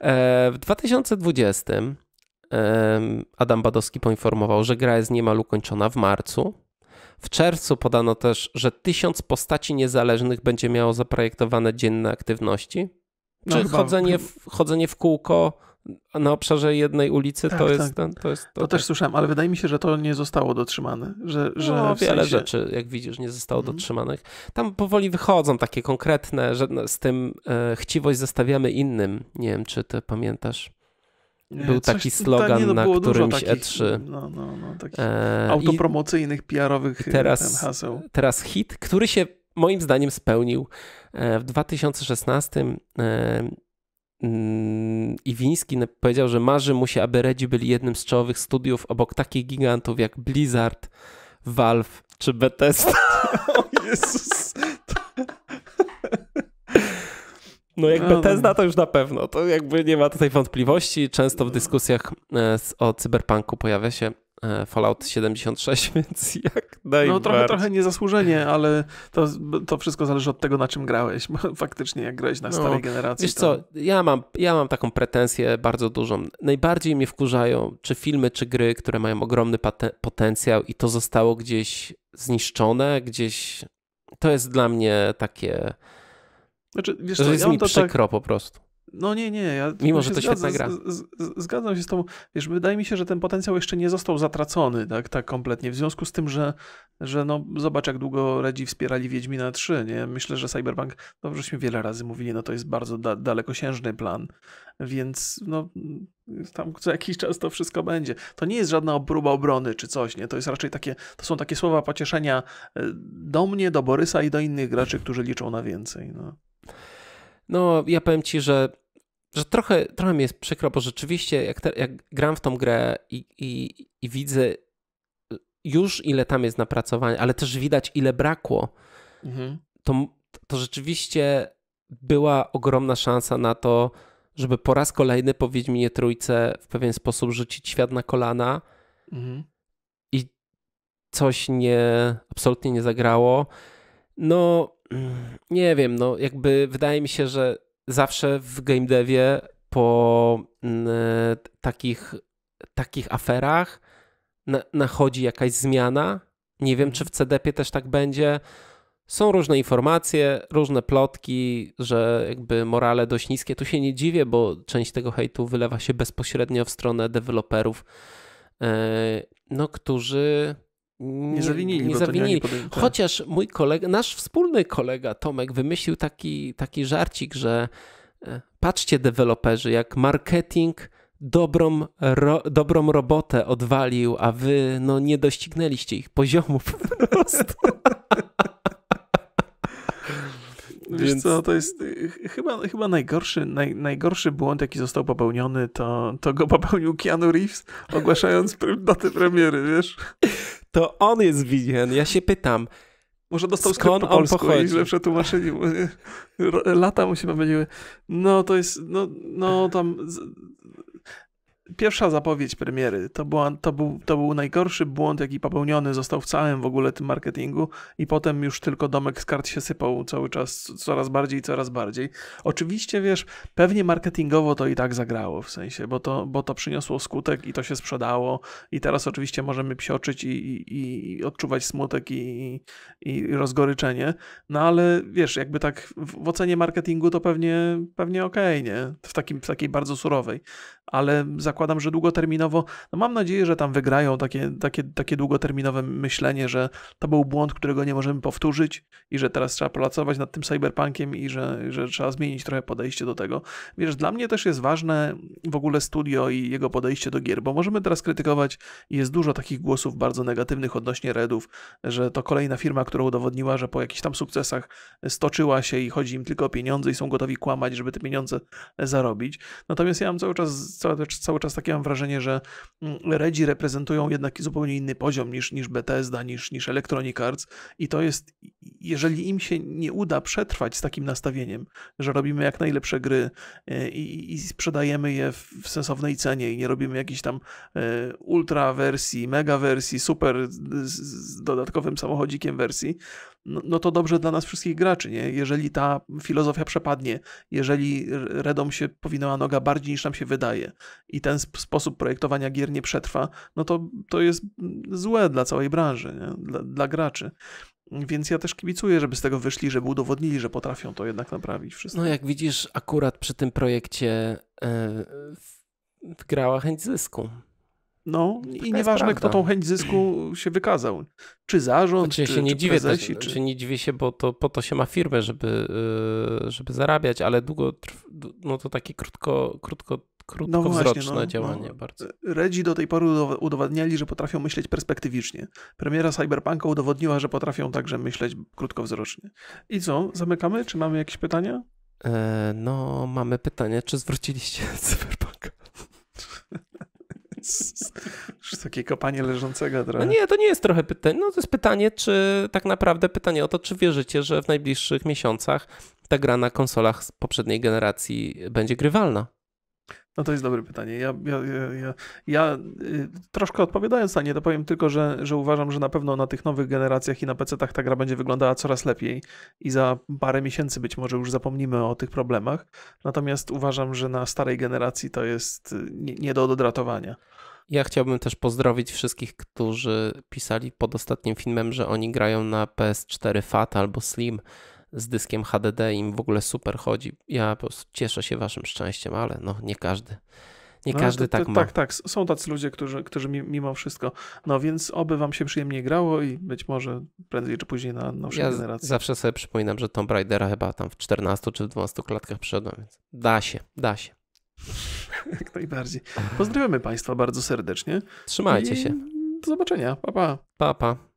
E, w 2020 Adam Badowski poinformował, że gra jest niemal ukończona w marcu w czerwcu podano też, że tysiąc postaci niezależnych będzie miało zaprojektowane dzienne aktywności. No czy chodzenie, w, chodzenie w kółko na obszarze jednej ulicy tak, to, tak. Jest to jest. To, to też tak. słyszałem, ale wydaje mi się, że to nie zostało dotrzymane. Że, no, że no, wiele sensie... rzeczy, jak widzisz, nie zostało mhm. dotrzymanych. Tam powoli wychodzą takie konkretne, że z tym e, chciwość zostawiamy innym. Nie wiem, czy ty pamiętasz. Był Coś, taki slogan no na którymś takich, E3. No, no, no, e, autopromocyjnych, PR-owych teraz, haseł. Teraz hit, który się moim zdaniem spełnił e, w 2016 e, mm, Iwiński powiedział, że marzy mu się, aby Redzi byli jednym z czołowych studiów obok takich gigantów jak Blizzard, Valve czy Bethesda. O Jezus. No jak no, Bethesda no, no. to już na pewno, to jakby nie ma tutaj wątpliwości. Często w dyskusjach e, o cyberpunku pojawia się e, Fallout 76, więc jak najbardziej. No trochę, trochę niezasłużenie, ale to, to wszystko zależy od tego, na czym grałeś. Faktycznie, jak grałeś na no, starej generacji. Wiesz to... co, ja mam, ja mam taką pretensję bardzo dużą. Najbardziej mnie wkurzają czy filmy, czy gry, które mają ogromny potencjał i to zostało gdzieś zniszczone, gdzieś... To jest dla mnie takie znaczy, wiesz to co, jest ja mi to przykro tak... po prostu. No nie, nie. Ja Mimo, że to świetna zgadza, gra. Z, z, zgadzam się z tą. Wiesz, wydaje mi się, że ten potencjał jeszcze nie został zatracony tak, tak kompletnie. W związku z tym, że, że no, zobacz, jak długo Redzi wspierali Wiedźmina 3. Nie? Myślę, że Cyberpunk, dobrześmy no, wiele razy mówili, no to jest bardzo da, dalekosiężny plan. Więc no, tam co jakiś czas to wszystko będzie. To nie jest żadna próba obrony czy coś, nie? To jest raczej takie, to są takie słowa pocieszenia e, do mnie, do Borysa i do innych graczy, którzy liczą na więcej. No no ja powiem ci, że, że trochę, trochę mi jest przykro, bo rzeczywiście jak, te, jak gram w tą grę i, i, i widzę już ile tam jest napracowania, ale też widać ile brakło, mhm. to, to rzeczywiście była ogromna szansa na to, żeby po raz kolejny po Wiedźminie Trójce w pewien sposób rzucić świat na kolana mhm. i coś nie, absolutnie nie zagrało. No, nie wiem, no jakby wydaje mi się, że zawsze w game devie po mm, e, takich, takich aferach na, nachodzi jakaś zmiana. Nie wiem, czy w CDP też tak będzie. Są różne informacje, różne plotki, że jakby morale dość niskie. Tu się nie dziwię, bo część tego hejtu wylewa się bezpośrednio w stronę deweloperów, e, no, którzy nie, nie zawinili. Nie zawinili. Podejmę, tak. Chociaż mój kolega, nasz wspólny kolega Tomek wymyślił taki, taki żarcik, że e, patrzcie deweloperzy, jak marketing dobrą, ro, dobrą robotę odwalił, a wy no, nie doścignęliście ich poziomu po prostu. Wiesz Więc... co, to jest y, chyba, chyba najgorszy, naj, najgorszy błąd, jaki został popełniony, to, to go popełnił Keanu Reeves, ogłaszając datę premiery, wiesz? To on jest winien. Ja się pytam. Może dostał skąd po polsku on pochodzi? i źle przetłumaczyli. Lata mu się pomyliły. No to jest, no, no tam pierwsza zapowiedź premiery to, była, to, był, to był najgorszy błąd, jaki popełniony został w całym w ogóle tym marketingu i potem już tylko domek z kart się sypał cały czas coraz bardziej, coraz bardziej. Oczywiście, wiesz, pewnie marketingowo to i tak zagrało w sensie, bo to, bo to przyniosło skutek i to się sprzedało i teraz oczywiście możemy psioczyć i, i, i odczuwać smutek i, i rozgoryczenie, no ale wiesz, jakby tak w, w ocenie marketingu to pewnie, pewnie okej, okay, nie? W, takim, w takiej bardzo surowej, ale za zakładam, że długoterminowo, no mam nadzieję, że tam wygrają takie, takie, takie długoterminowe myślenie, że to był błąd, którego nie możemy powtórzyć i że teraz trzeba pracować nad tym cyberpunkiem i że, że trzeba zmienić trochę podejście do tego. Wiesz, dla mnie też jest ważne w ogóle studio i jego podejście do gier, bo możemy teraz krytykować, jest dużo takich głosów bardzo negatywnych odnośnie Redów, że to kolejna firma, która udowodniła, że po jakichś tam sukcesach stoczyła się i chodzi im tylko o pieniądze i są gotowi kłamać, żeby te pieniądze zarobić. Natomiast ja mam cały czas, cały, cały czas takie mam wrażenie, że mm, Redzi reprezentują jednak zupełnie inny poziom niż, niż Bethesda, niż, niż Electronic Arts i to jest, jeżeli im się nie uda przetrwać z takim nastawieniem, że robimy jak najlepsze gry e, i, i sprzedajemy je w, w sensownej cenie i nie robimy jakiejś tam e, ultra wersji, mega wersji, super z, z dodatkowym samochodzikiem wersji, no, no, to dobrze dla nas wszystkich graczy, nie? Jeżeli ta filozofia przepadnie, jeżeli Redom się powinęła noga bardziej niż nam się wydaje i ten ten sposób projektowania gier nie przetrwa, no to, to jest złe dla całej branży, nie? Dla, dla graczy. Więc ja też kibicuję, żeby z tego wyszli, żeby udowodnili, że potrafią to jednak naprawić wszystko. No jak widzisz, akurat przy tym projekcie yy, e, wgrała chęć zysku. No i Taka nieważne, kto tą chęć zysku się wykazał. Czy zarząd, znaczy, czy, się nie czy dziwię, prezesi, to, czy... czy... Znaczy, nie dziwię się, bo to po to się ma firmę, żeby, e, żeby zarabiać, ale długo, no to taki krótko, krótko krótkowzroczne no właśnie, no, działanie no, bardzo. Redzi do tej pory udowadniali, że potrafią myśleć perspektywicznie. Premiera Cyberpunka udowodniła, że potrafią także myśleć krótkowzrocznie. I co, zamykamy? Czy mamy jakieś pytania? E, no, mamy pytanie, czy zwróciliście Cyberpunka? takie kopanie leżącego trochę. No nie, to nie jest trochę pytanie. No to jest pytanie, czy tak naprawdę pytanie o to, czy wierzycie, że w najbliższych miesiącach ta gra na konsolach z poprzedniej generacji będzie grywalna? No to jest dobre pytanie. Ja, ja, ja, ja y, troszkę odpowiadając na nie, to powiem tylko, że, że uważam, że na pewno na tych nowych generacjach i na PC-tach ta gra będzie wyglądała coraz lepiej i za parę miesięcy być może już zapomnimy o tych problemach. Natomiast uważam, że na starej generacji to jest y, nie, nie do odratowania. Ja chciałbym też pozdrowić wszystkich, którzy pisali pod ostatnim filmem, że oni grają na PS4 Fat albo Slim z dyskiem HDD im w ogóle super chodzi. Ja po prostu cieszę się waszym szczęściem, ale no nie każdy. Nie no, każdy to, to, tak ma. Tak, tak. Są tacy ludzie, którzy, którzy mimo wszystko. No więc oby wam się przyjemnie grało i być może prędzej czy później na nowszej ja Zawsze sobie przypominam, że Tomb Raidera chyba tam w 14 czy w 12 klatkach przyszedłem, więc da się, da się. Jak najbardziej. Pozdrawiamy Państwa bardzo serdecznie. Trzymajcie I się. Do zobaczenia. Pa, pa. Pa, pa.